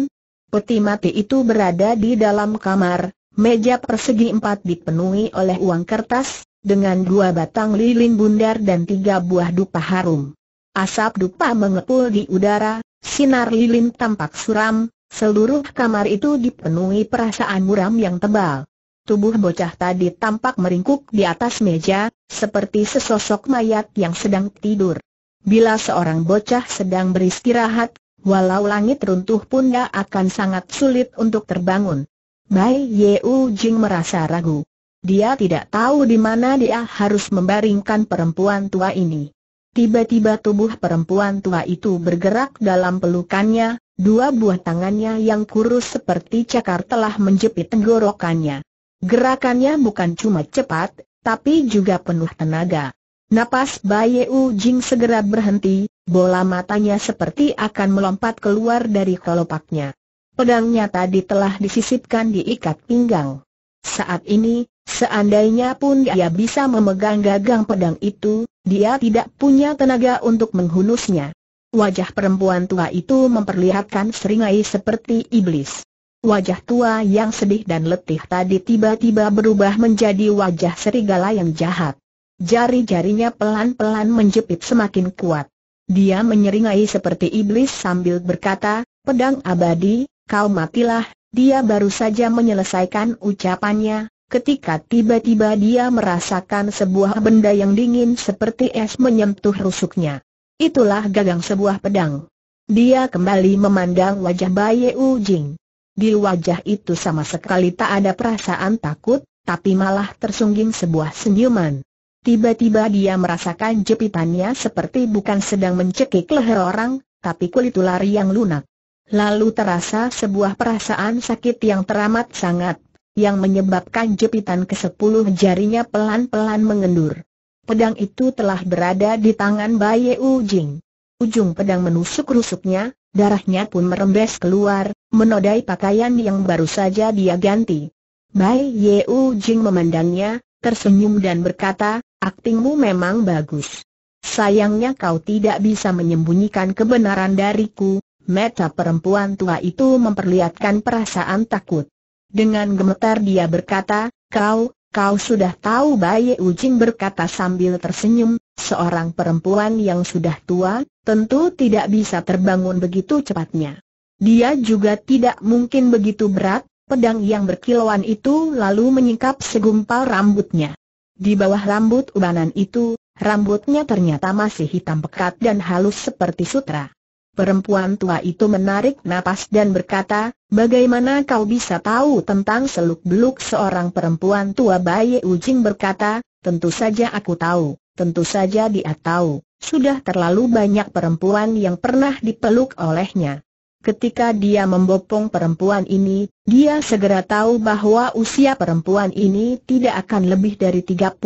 Peti mati itu berada di dalam kamar, meja persegi empat dipenuhi oleh uang kertas, dengan dua batang lilin bundar dan tiga buah dupa harum. Asap dupa mengepul di udara, sinar lilin tampak suram, seluruh kamar itu dipenuhi perasaan muram yang tebal. Tubuh bocah tadi tampak meringkuk di atas meja, seperti sesosok mayat yang sedang tidur. Bila seorang bocah sedang beristirahat, Walau langit runtuh pun gak akan sangat sulit untuk terbangun. Bai U Jing merasa ragu. Dia tidak tahu di mana dia harus membaringkan perempuan tua ini. Tiba-tiba tubuh perempuan tua itu bergerak dalam pelukannya, dua buah tangannya yang kurus seperti cakar telah menjepit tenggorokannya. Gerakannya bukan cuma cepat, tapi juga penuh tenaga. Napas Baye Jing segera berhenti, bola matanya seperti akan melompat keluar dari kelopaknya. Pedangnya tadi telah disisipkan di ikat pinggang. Saat ini, seandainya pun dia bisa memegang gagang pedang itu, dia tidak punya tenaga untuk menghunusnya. Wajah perempuan tua itu memperlihatkan seringai seperti iblis. Wajah tua yang sedih dan letih tadi tiba-tiba berubah menjadi wajah serigala yang jahat. Jari-jarinya pelan-pelan menjepit semakin kuat. Dia menyeringai seperti iblis sambil berkata, pedang abadi, kau matilah, dia baru saja menyelesaikan ucapannya, ketika tiba-tiba dia merasakan sebuah benda yang dingin seperti es menyentuh rusuknya. Itulah gagang sebuah pedang. Dia kembali memandang wajah Baye Ujing. Di wajah itu sama sekali tak ada perasaan takut, tapi malah tersungging sebuah senyuman. Tiba-tiba dia merasakan jepitannya seperti bukan sedang mencekik leher orang, tapi kulit ular yang lunak. Lalu terasa sebuah perasaan sakit yang teramat sangat, yang menyebabkan jepitan ke sepuluh jarinya pelan-pelan mengendur. Pedang itu telah berada di tangan Baye Ujing. Ujung pedang menusuk rusuknya, darahnya pun merembes keluar, menodai pakaian yang baru saja dia ganti. Bai Ye Ujing memandangnya, tersenyum dan berkata, aktingmu memang bagus. Sayangnya kau tidak bisa menyembunyikan kebenaran dariku, Meta perempuan tua itu memperlihatkan perasaan takut. Dengan gemetar dia berkata, kau, kau sudah tahu bayi Ujing berkata sambil tersenyum, seorang perempuan yang sudah tua, tentu tidak bisa terbangun begitu cepatnya. Dia juga tidak mungkin begitu berat, Pedang yang berkilauan itu lalu menyingkap segumpal rambutnya. Di bawah rambut ubanan itu, rambutnya ternyata masih hitam pekat dan halus seperti sutra. Perempuan tua itu menarik napas dan berkata, bagaimana kau bisa tahu tentang seluk-beluk seorang perempuan tua Bayi Ujing berkata, tentu saja aku tahu, tentu saja dia tahu, sudah terlalu banyak perempuan yang pernah dipeluk olehnya. Ketika dia membopong perempuan ini, dia segera tahu bahwa usia perempuan ini tidak akan lebih dari 35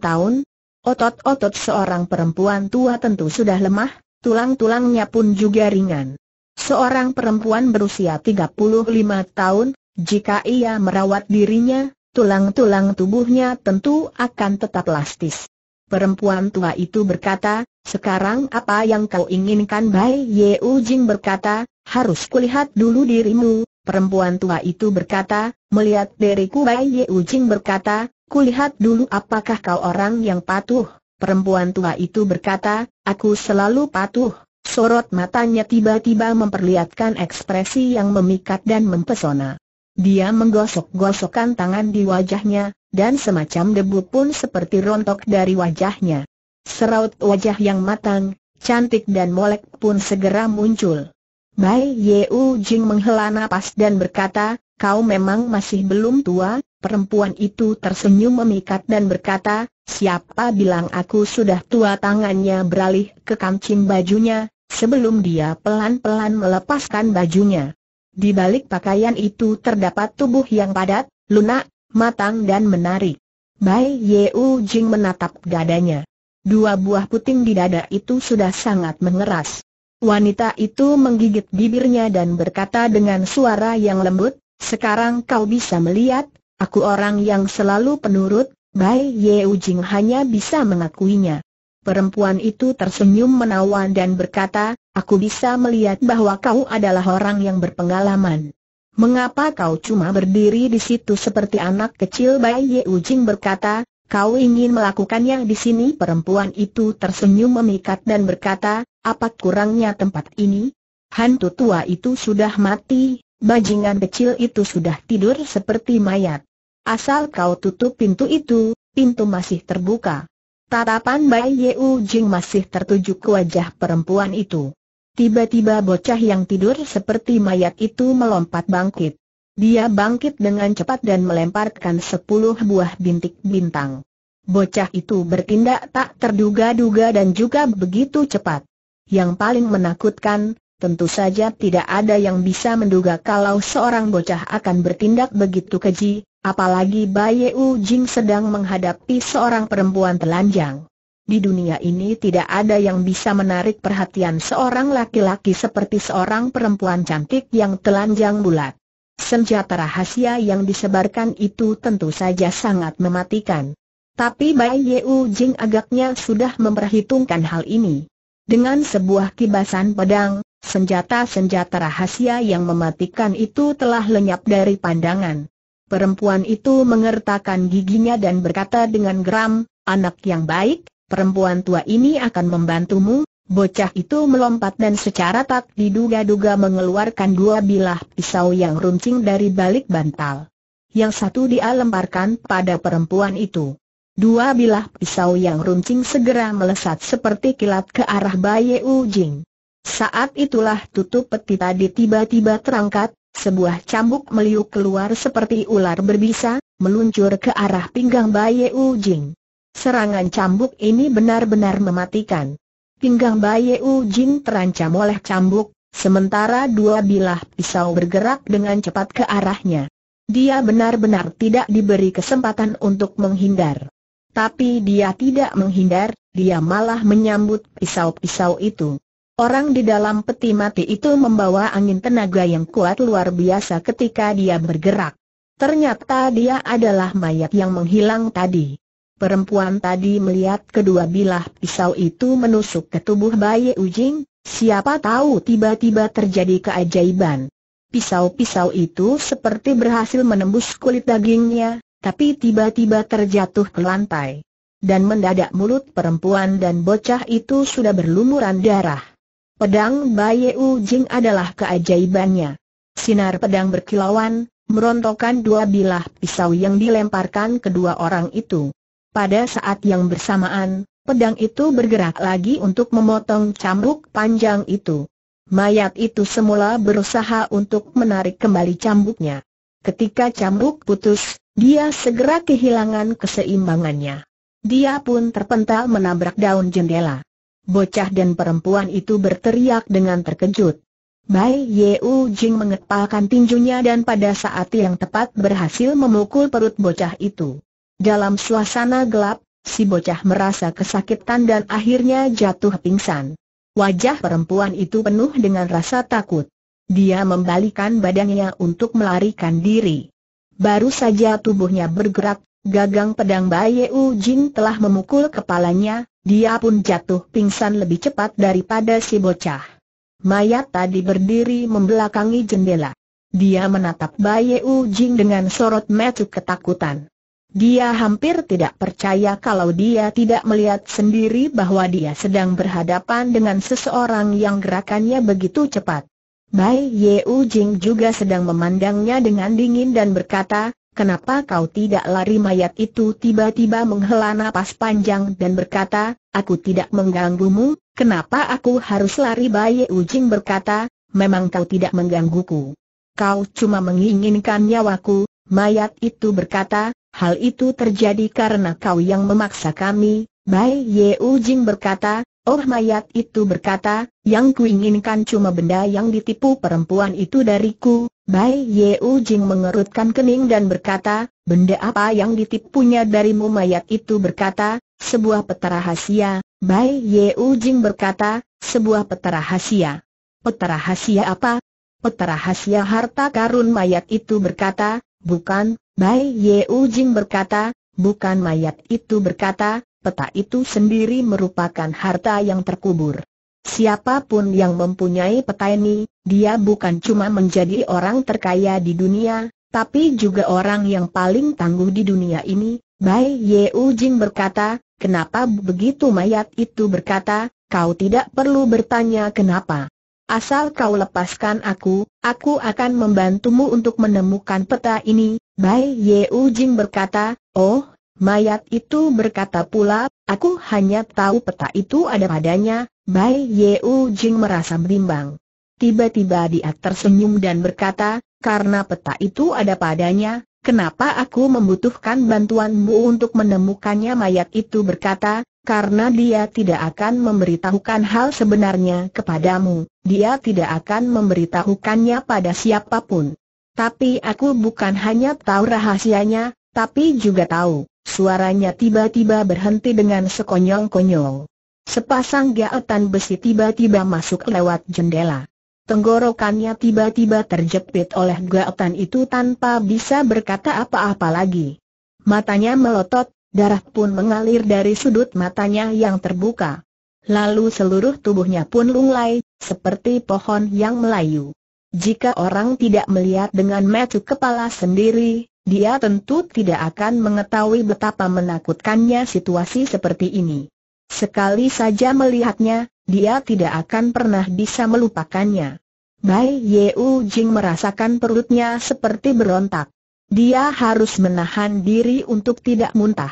tahun. Otot-otot seorang perempuan tua tentu sudah lemah, tulang-tulangnya pun juga ringan. Seorang perempuan berusia 35 tahun, jika ia merawat dirinya, tulang-tulang tubuhnya tentu akan tetap elastis. Perempuan tua itu berkata, sekarang apa yang kau inginkan Bai Ye Ujing berkata, harus kulihat dulu dirimu, perempuan tua itu berkata, melihat diriku Bai Ye Ujing berkata, kulihat dulu apakah kau orang yang patuh. Perempuan tua itu berkata, aku selalu patuh. Sorot matanya tiba-tiba memperlihatkan ekspresi yang memikat dan mempesona. Dia menggosok-gosokkan tangan di wajahnya, dan semacam debu pun seperti rontok dari wajahnya. Seraut wajah yang matang, cantik dan molek pun segera muncul. Bai U Jing menghela napas dan berkata, kau memang masih belum tua, perempuan itu tersenyum memikat dan berkata, siapa bilang aku sudah tua tangannya beralih ke kancing bajunya, sebelum dia pelan-pelan melepaskan bajunya. Di balik pakaian itu terdapat tubuh yang padat, lunak, matang dan menarik. Bai U Jing menatap dadanya. Dua buah puting di dada itu sudah sangat mengeras. Wanita itu menggigit bibirnya dan berkata dengan suara yang lembut, sekarang kau bisa melihat, aku orang yang selalu penurut, Bai Ye Ujing hanya bisa mengakuinya. Perempuan itu tersenyum menawan dan berkata, aku bisa melihat bahwa kau adalah orang yang berpengalaman. Mengapa kau cuma berdiri di situ seperti anak kecil Bai Ye Ujing berkata, kau ingin melakukannya di sini perempuan itu tersenyum memikat dan berkata, apa kurangnya tempat ini? Hantu tua itu sudah mati, bajingan kecil itu sudah tidur seperti mayat. Asal kau tutup pintu itu, pintu masih terbuka. Tatapan Bai Yeu Jing masih tertuju ke wajah perempuan itu. Tiba-tiba bocah yang tidur seperti mayat itu melompat bangkit. Dia bangkit dengan cepat dan melemparkan sepuluh buah bintik bintang. Bocah itu bertindak tak terduga-duga dan juga begitu cepat. Yang paling menakutkan, tentu saja tidak ada yang bisa menduga kalau seorang bocah akan bertindak begitu keji, apalagi Bai Baye Jing sedang menghadapi seorang perempuan telanjang. Di dunia ini tidak ada yang bisa menarik perhatian seorang laki-laki seperti seorang perempuan cantik yang telanjang bulat. Senjata rahasia yang disebarkan itu tentu saja sangat mematikan. Tapi Bai Ye Jing agaknya sudah memperhitungkan hal ini. Dengan sebuah kibasan pedang, senjata-senjata rahasia yang mematikan itu telah lenyap dari pandangan. Perempuan itu mengertakkan giginya dan berkata dengan geram, anak yang baik, perempuan tua ini akan membantumu. Bocah itu melompat dan secara tak diduga-duga mengeluarkan dua bilah pisau yang runcing dari balik bantal. Yang satu dia lemparkan pada perempuan itu. Dua bilah pisau yang runcing segera melesat seperti kilat ke arah Baye Ujing. Saat itulah tutup peti tadi tiba-tiba terangkat, sebuah cambuk meliuk keluar seperti ular berbisa, meluncur ke arah pinggang Baye Ujing. Serangan cambuk ini benar-benar mematikan. Pinggang Baye Ujing terancam oleh cambuk, sementara dua bilah pisau bergerak dengan cepat ke arahnya. Dia benar-benar tidak diberi kesempatan untuk menghindar. Tapi dia tidak menghindar, dia malah menyambut pisau-pisau itu. Orang di dalam peti mati itu membawa angin tenaga yang kuat luar biasa ketika dia bergerak. Ternyata dia adalah mayat yang menghilang tadi. Perempuan tadi melihat kedua bilah pisau itu menusuk ke tubuh Bayi Ujing, siapa tahu tiba-tiba terjadi keajaiban. Pisau-pisau itu seperti berhasil menembus kulit dagingnya, tapi tiba-tiba terjatuh ke lantai. Dan mendadak mulut perempuan dan bocah itu sudah berlumuran darah. Pedang Baye Jing adalah keajaibannya. Sinar pedang berkilauan, merontokkan dua bilah pisau yang dilemparkan kedua orang itu. Pada saat yang bersamaan, pedang itu bergerak lagi untuk memotong cambuk panjang itu. Mayat itu semula berusaha untuk menarik kembali cambuknya. Ketika cambuk putus, dia segera kehilangan keseimbangannya. Dia pun terpental menabrak daun jendela. Bocah dan perempuan itu berteriak dengan terkejut. Bai Yeu Jing mengepalkan tinjunya dan pada saat yang tepat berhasil memukul perut bocah itu. Dalam suasana gelap, si bocah merasa kesakitan dan akhirnya jatuh pingsan. Wajah perempuan itu penuh dengan rasa takut. Dia membalikan badannya untuk melarikan diri. Baru saja tubuhnya bergerak, gagang pedang Baye U Jin telah memukul kepalanya, dia pun jatuh pingsan lebih cepat daripada si bocah. Mayat tadi berdiri membelakangi jendela. Dia menatap Baye U Jin dengan sorot mata ketakutan. Dia hampir tidak percaya kalau dia tidak melihat sendiri bahwa dia sedang berhadapan dengan seseorang yang gerakannya begitu cepat. Bai U Jing juga sedang memandangnya dengan dingin dan berkata, Kenapa kau tidak lari mayat itu tiba-tiba menghela napas panjang dan berkata, aku tidak mengganggumu, kenapa aku harus lari U Jing berkata, memang kau tidak menggangguku. Kau cuma menginginkan nyawaku, mayat itu berkata, hal itu terjadi karena kau yang memaksa kami, U Jing berkata, Oh mayat itu berkata, yang kuinginkan cuma benda yang ditipu perempuan itu dariku. Bai Ye U Jing mengerutkan kening dan berkata, benda apa yang ditipunya darimu mayat itu berkata, sebuah peta rahasia. Bai Ye U Jing berkata, sebuah peta rahasia. Peta rahasia apa? Peta rahasia harta karun mayat itu berkata, bukan. Bai Ye U Jing berkata, bukan mayat itu berkata, peta itu sendiri merupakan harta yang terkubur. Siapapun yang mempunyai peta ini, dia bukan cuma menjadi orang terkaya di dunia, tapi juga orang yang paling tangguh di dunia ini. Bai Ye U Jing berkata, kenapa begitu mayat itu berkata, kau tidak perlu bertanya kenapa. Asal kau lepaskan aku, aku akan membantumu untuk menemukan peta ini. Bai Ye U Jing berkata, oh, Mayat itu berkata pula, aku hanya tahu peta itu ada padanya, Bai Yeu Jing merasa berimbang. Tiba-tiba dia tersenyum dan berkata, karena peta itu ada padanya, kenapa aku membutuhkan bantuanmu untuk menemukannya mayat itu berkata, karena dia tidak akan memberitahukan hal sebenarnya kepadamu, dia tidak akan memberitahukannya pada siapapun. Tapi aku bukan hanya tahu rahasianya, tapi juga tahu Suaranya tiba-tiba berhenti dengan sekonyong-konyong. Sepasang gaetan besi tiba-tiba masuk lewat jendela. Tenggorokannya tiba-tiba terjepit oleh gaetan itu tanpa bisa berkata apa-apa lagi. Matanya melotot, darah pun mengalir dari sudut matanya yang terbuka. Lalu seluruh tubuhnya pun lunglai, seperti pohon yang melayu. Jika orang tidak melihat dengan mata kepala sendiri, dia tentu tidak akan mengetahui betapa menakutkannya situasi seperti ini. Sekali saja melihatnya, dia tidak akan pernah bisa melupakannya. Bai Yeu Jing merasakan perutnya seperti berontak. Dia harus menahan diri untuk tidak muntah.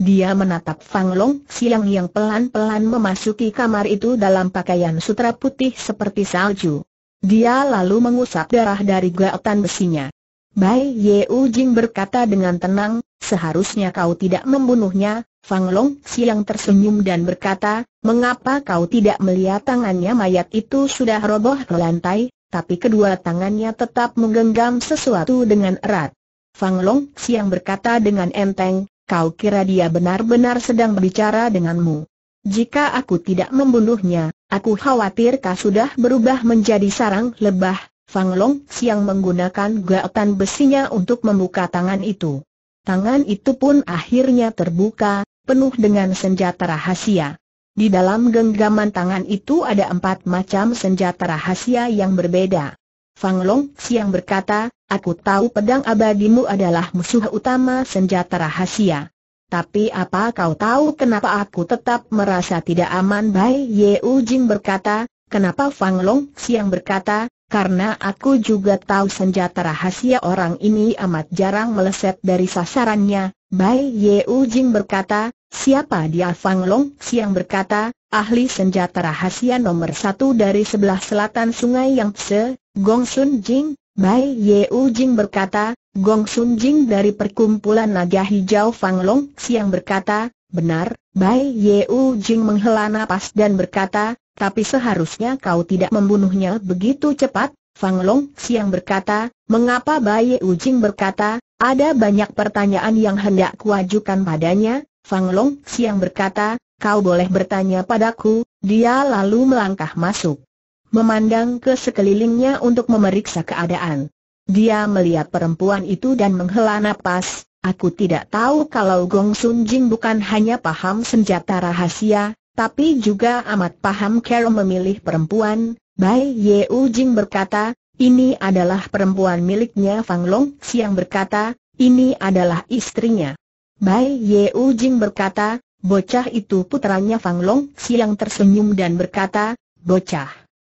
Dia menatap Fang Long Siang yang pelan-pelan memasuki kamar itu dalam pakaian sutra putih seperti salju. Dia lalu mengusap darah dari gaotan besinya. Bai U Jing berkata dengan tenang, seharusnya kau tidak membunuhnya, Fang Long Siang tersenyum dan berkata, mengapa kau tidak melihat tangannya mayat itu sudah roboh ke lantai, tapi kedua tangannya tetap menggenggam sesuatu dengan erat. Fang Long Siang berkata dengan enteng, kau kira dia benar-benar sedang berbicara denganmu. Jika aku tidak membunuhnya, aku khawatir kau sudah berubah menjadi sarang lebah, Fang Long Siang menggunakan gaatan besinya untuk membuka tangan itu. Tangan itu pun akhirnya terbuka, penuh dengan senjata rahasia. Di dalam genggaman tangan itu ada empat macam senjata rahasia yang berbeda. Fang Long Siang berkata, aku tahu pedang abadimu adalah musuh utama senjata rahasia. Tapi apa kau tahu kenapa aku tetap merasa tidak aman Bai Ye Ujing berkata, kenapa Fang Long Siang berkata, karena aku juga tahu senjata rahasia orang ini amat jarang meleset dari sasarannya. Bai Ye Jing berkata, siapa dia Fang Long Siang berkata, ahli senjata rahasia nomor satu dari sebelah selatan sungai yang se, Gong Sun Jing. Bai Ye Jing berkata, Gong Sun Jing dari perkumpulan naga hijau Fang Long Siang berkata, benar, Bai Ye Jing menghela napas dan berkata, tapi seharusnya kau tidak membunuhnya begitu cepat, Fang Long Siang berkata, mengapa Bayi Ujing berkata, ada banyak pertanyaan yang hendak kuajukan padanya, Fang Long Siang berkata, kau boleh bertanya padaku, dia lalu melangkah masuk. Memandang ke sekelilingnya untuk memeriksa keadaan. Dia melihat perempuan itu dan menghela napas, aku tidak tahu kalau Gong Sun Jing bukan hanya paham senjata rahasia, tapi juga amat paham cara memilih perempuan, Bai Ye Jing berkata, ini adalah perempuan miliknya Fang Long Siang berkata, ini adalah istrinya. Bai Ye Jing berkata, bocah itu putranya Fang Long Siang tersenyum dan berkata, bocah.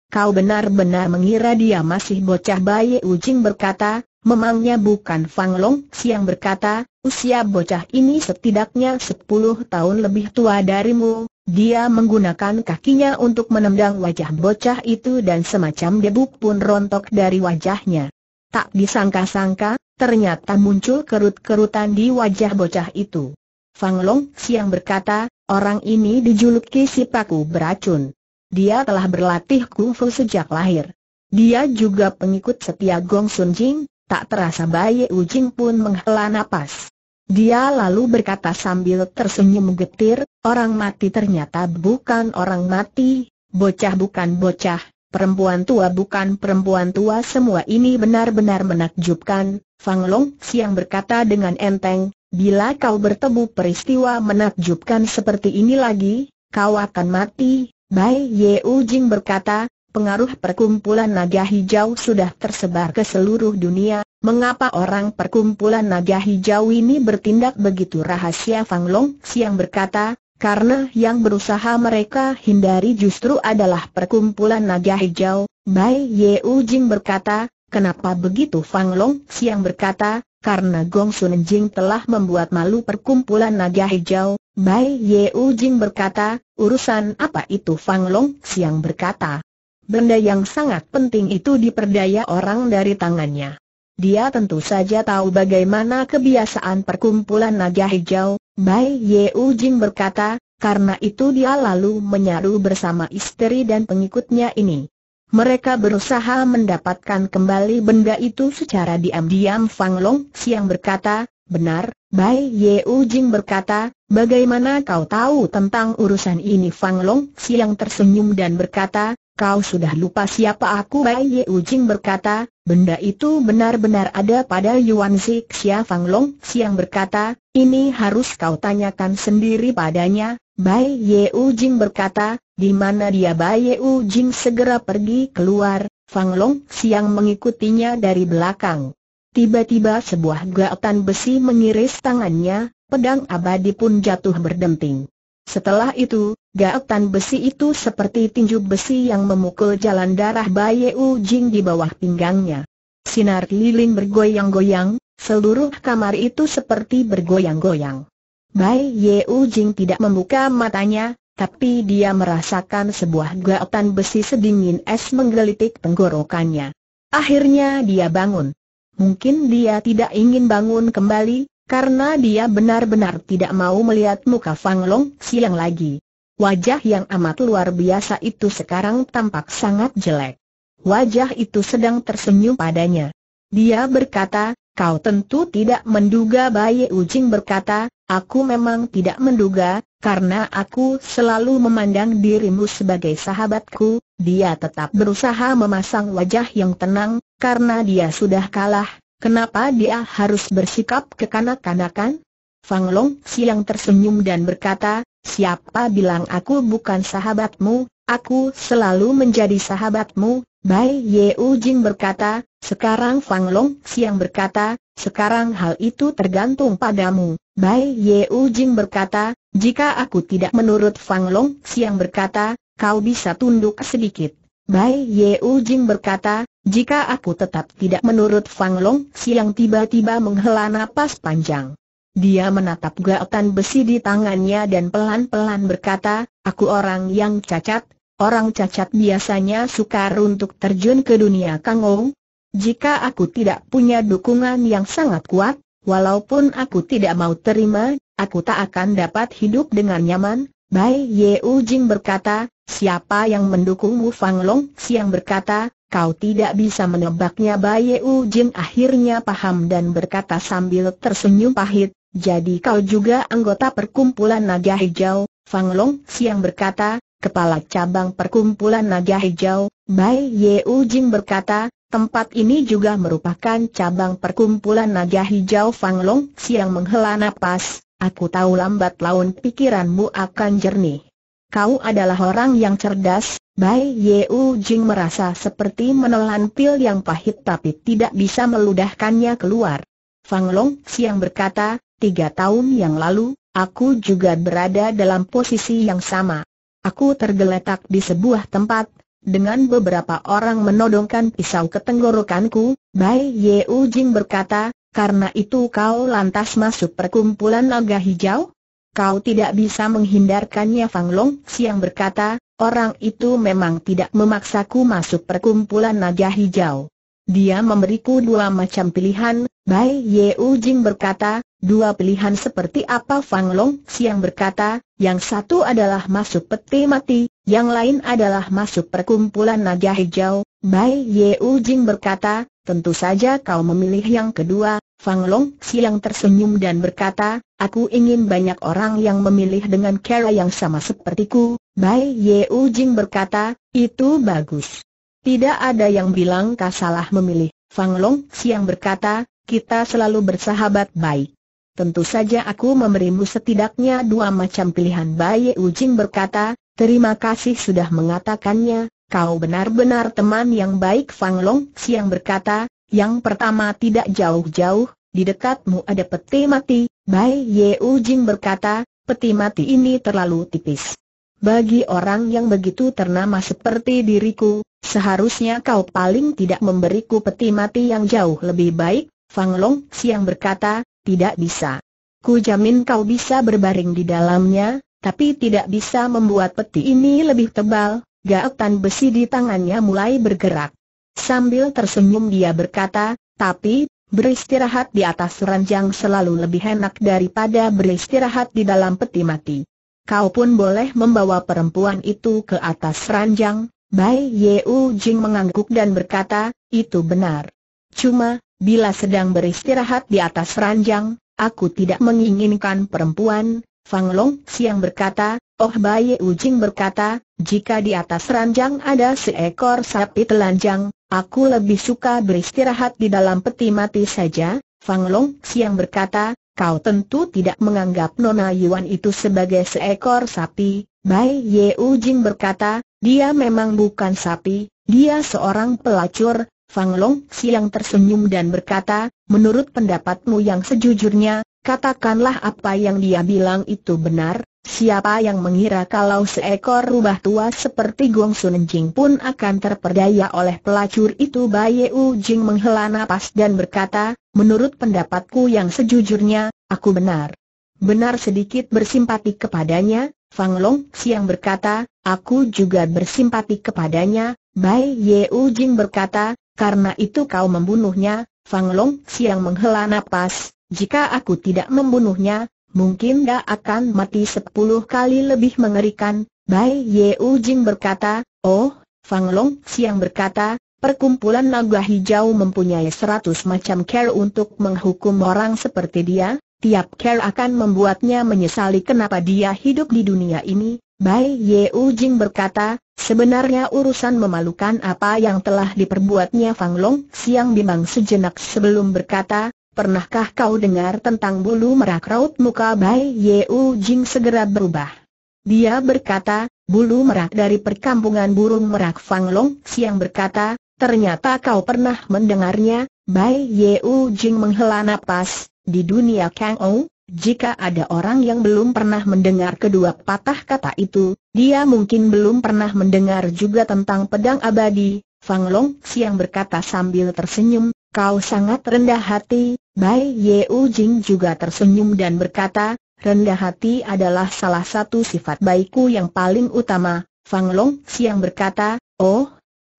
Kau benar-benar mengira dia masih bocah Bai Jing berkata, memangnya bukan Fang Long Siang berkata, usia bocah ini setidaknya 10 tahun lebih tua darimu, dia menggunakan kakinya untuk menendang wajah bocah itu dan semacam debu pun rontok dari wajahnya. Tak disangka-sangka, ternyata muncul kerut-kerutan di wajah bocah itu. Fang Long Siang berkata, orang ini dijuluki si paku beracun. Dia telah berlatih kungfu sejak lahir. Dia juga pengikut setia Gong Sun Jing, tak terasa Bayi Ujing pun menghela napas. Dia lalu berkata sambil tersenyum getir, orang mati ternyata bukan orang mati, bocah bukan bocah, perempuan tua bukan perempuan tua semua ini benar-benar menakjubkan, Fang Long Siang berkata dengan enteng, bila kau bertemu peristiwa menakjubkan seperti ini lagi, kau akan mati, Bai Ye Ujing berkata, pengaruh perkumpulan naga hijau sudah tersebar ke seluruh dunia, Mengapa orang perkumpulan naga hijau ini bertindak begitu rahasia Fang Long Siang berkata, karena yang berusaha mereka hindari justru adalah perkumpulan naga hijau, Bai Ye U Jing berkata, kenapa begitu Fang Long Siang berkata, karena Gong Sun Jing telah membuat malu perkumpulan naga hijau, Bai Ye U Jing berkata, urusan apa itu Fang Long Siang berkata. Benda yang sangat penting itu diperdaya orang dari tangannya. Dia tentu saja tahu bagaimana kebiasaan perkumpulan naga hijau, Bai Ye U Jing berkata, karena itu dia lalu menyaru bersama istri dan pengikutnya ini. Mereka berusaha mendapatkan kembali benda itu secara diam-diam Fang Long Siang berkata, benar, Bai Ye U Jing berkata, bagaimana kau tahu tentang urusan ini Fang Long Siang tersenyum dan berkata, kau sudah lupa siapa aku Bai Ye U Jing berkata, Benda itu benar-benar ada pada Yuan Si Xia Fang Long Xiang berkata, ini harus kau tanyakan sendiri padanya. Bai Ye Jing berkata, di mana dia Bai Ye Jing segera pergi keluar, Fang Long Xiang mengikutinya dari belakang. Tiba-tiba sebuah gaatan besi mengiris tangannya, pedang abadi pun jatuh berdenting. Setelah itu, Gaetan besi itu seperti tinju besi yang memukul jalan darah Baye Ujing di bawah pinggangnya. Sinar lilin bergoyang-goyang, seluruh kamar itu seperti bergoyang-goyang. Baye Ujing tidak membuka matanya, tapi dia merasakan sebuah gaetan besi sedingin es menggelitik tenggorokannya. Akhirnya dia bangun. Mungkin dia tidak ingin bangun kembali, karena dia benar-benar tidak mau melihat muka Fang Long Siang lagi. Wajah yang amat luar biasa itu sekarang tampak sangat jelek. Wajah itu sedang tersenyum padanya. Dia berkata, kau tentu tidak menduga Bayi Ujing berkata, aku memang tidak menduga, karena aku selalu memandang dirimu sebagai sahabatku, dia tetap berusaha memasang wajah yang tenang, karena dia sudah kalah, kenapa dia harus bersikap kekanak-kanakan? Fang Long Siang tersenyum dan berkata, Siapa bilang aku bukan sahabatmu, aku selalu menjadi sahabatmu, Bai Ye Jing berkata, sekarang Fang Long Xiang berkata, sekarang hal itu tergantung padamu, Bai Ye Jing berkata, jika aku tidak menurut Fang Long Xiang berkata, kau bisa tunduk sedikit. Bai Ye Jing berkata, jika aku tetap tidak menurut Fang Long Xiang tiba-tiba menghela napas panjang. Dia menatap gaotan besi di tangannya dan pelan-pelan berkata, aku orang yang cacat, orang cacat biasanya sukar untuk terjun ke dunia kangou. Jika aku tidak punya dukungan yang sangat kuat, walaupun aku tidak mau terima, aku tak akan dapat hidup dengan nyaman. Bai U Jing berkata, siapa yang mendukungmu Fang Long Siang berkata, kau tidak bisa menebaknya Bai U Jing akhirnya paham dan berkata sambil tersenyum pahit, jadi kau juga anggota perkumpulan naga hijau, Fang Long Siang berkata, kepala cabang perkumpulan naga hijau, Bai Ye U Jing berkata, tempat ini juga merupakan cabang perkumpulan naga hijau Fang Long Siang menghela nafas. aku tahu lambat laun pikiranmu akan jernih. Kau adalah orang yang cerdas, Bai Ye U Jing merasa seperti menelan pil yang pahit tapi tidak bisa meludahkannya keluar. Fang Long Siang berkata, Tiga tahun yang lalu, aku juga berada dalam posisi yang sama. Aku tergeletak di sebuah tempat, dengan beberapa orang menodongkan pisau ke tenggorokanku, Bai Ye U Jing berkata, karena itu kau lantas masuk perkumpulan naga hijau? Kau tidak bisa menghindarkannya Fang Long Siang berkata, orang itu memang tidak memaksaku masuk perkumpulan naga hijau. Dia memberiku dua macam pilihan, Bai Ye U Jing berkata, Dua pilihan seperti apa Fang Long Siang berkata, yang satu adalah masuk peti mati, yang lain adalah masuk perkumpulan naga hijau. Bai Ye Jing berkata, tentu saja kau memilih yang kedua. Fang Long Siang tersenyum dan berkata, aku ingin banyak orang yang memilih dengan cara yang sama sepertiku. Bai Ye Jing berkata, itu bagus. Tidak ada yang bilang kau salah memilih. Fang Long Siang berkata, kita selalu bersahabat baik. Tentu saja aku memberimu setidaknya dua macam pilihan bayi Ujing berkata, terima kasih sudah mengatakannya, kau benar-benar teman yang baik Fang Long Siang berkata, yang pertama tidak jauh-jauh, di dekatmu ada peti mati, bayi Ujing berkata, peti mati ini terlalu tipis. Bagi orang yang begitu ternama seperti diriku, seharusnya kau paling tidak memberiku peti mati yang jauh lebih baik, Fang Long Siang berkata, tidak bisa. Ku jamin kau bisa berbaring di dalamnya, tapi tidak bisa membuat peti ini lebih tebal, gaetan besi di tangannya mulai bergerak. Sambil tersenyum dia berkata, tapi, beristirahat di atas ranjang selalu lebih enak daripada beristirahat di dalam peti mati. Kau pun boleh membawa perempuan itu ke atas ranjang, Bai Yeu Jing mengangguk dan berkata, itu benar. Cuma, Bila sedang beristirahat di atas ranjang, aku tidak menginginkan perempuan, Fang Long Siang berkata, Oh Baye Ujing berkata, jika di atas ranjang ada seekor sapi telanjang, aku lebih suka beristirahat di dalam peti mati saja, Fang Long Siang berkata, Kau tentu tidak menganggap Nona Yuan itu sebagai seekor sapi, Bai Ye Ujing berkata, dia memang bukan sapi, dia seorang pelacur, Fang Long yang tersenyum dan berkata, menurut pendapatmu yang sejujurnya, katakanlah apa yang dia bilang itu benar, siapa yang mengira kalau seekor rubah tua seperti Guang Sun Jing pun akan terperdaya oleh pelacur itu Bai U Jing menghela nafas dan berkata, menurut pendapatku yang sejujurnya, aku benar. Benar sedikit bersimpati kepadanya, Fang Long yang berkata, aku juga bersimpati kepadanya, Bai Yu Jing berkata, karena itu kau membunuhnya, Fang Long Siang menghela napas, jika aku tidak membunuhnya, mungkin dia akan mati sepuluh kali lebih mengerikan. Bai Ye U Jing berkata, Oh, Fang Long Siang berkata, perkumpulan naga hijau mempunyai seratus macam care untuk menghukum orang seperti dia, tiap care akan membuatnya menyesali kenapa dia hidup di dunia ini. Bai Ye U Jing berkata, Sebenarnya urusan memalukan apa yang telah diperbuatnya Fang Long Siang bimbang sejenak sebelum berkata, Pernahkah kau dengar tentang bulu merak raut muka Bai U Jing segera berubah? Dia berkata, bulu merak dari perkampungan burung merak Fang Long Siang berkata, ternyata kau pernah mendengarnya, Bai U Jing menghela napas, di dunia Kang Ou, jika ada orang yang belum pernah mendengar kedua patah kata itu, dia mungkin belum pernah mendengar juga tentang pedang abadi, Fang Long Xiang berkata sambil tersenyum, kau sangat rendah hati, Bai Ye Jing juga tersenyum dan berkata, rendah hati adalah salah satu sifat baikku yang paling utama, Fang Long Xiang berkata, oh,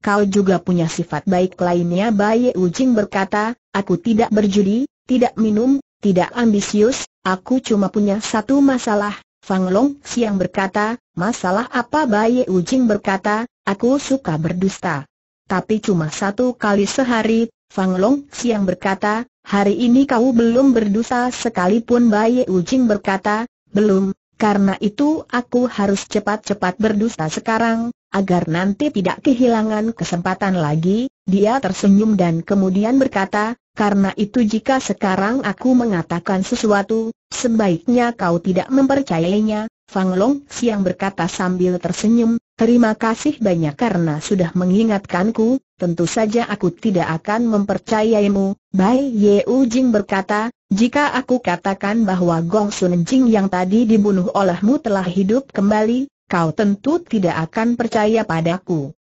kau juga punya sifat baik lainnya Bai Ye Jing berkata, aku tidak berjudi, tidak minum, tidak ambisius, aku cuma punya satu masalah. Fang Long Xiang berkata, masalah apa Bayi Ujing berkata, aku suka berdusta. Tapi cuma satu kali sehari, Fang Long Xiang berkata, hari ini kau belum berdusta sekalipun Bayi Ujing berkata, belum, karena itu aku harus cepat-cepat berdusta sekarang, agar nanti tidak kehilangan kesempatan lagi, dia tersenyum dan kemudian berkata, karena itu jika sekarang aku mengatakan sesuatu, sebaiknya kau tidak mempercayainya, Fang Long Siang berkata sambil tersenyum, terima kasih banyak karena sudah mengingatkanku, tentu saja aku tidak akan mempercayaimu, Bai Ye Jing berkata, jika aku katakan bahwa Gong Sun Jing yang tadi dibunuh olehmu telah hidup kembali, kau tentu tidak akan percaya padaku.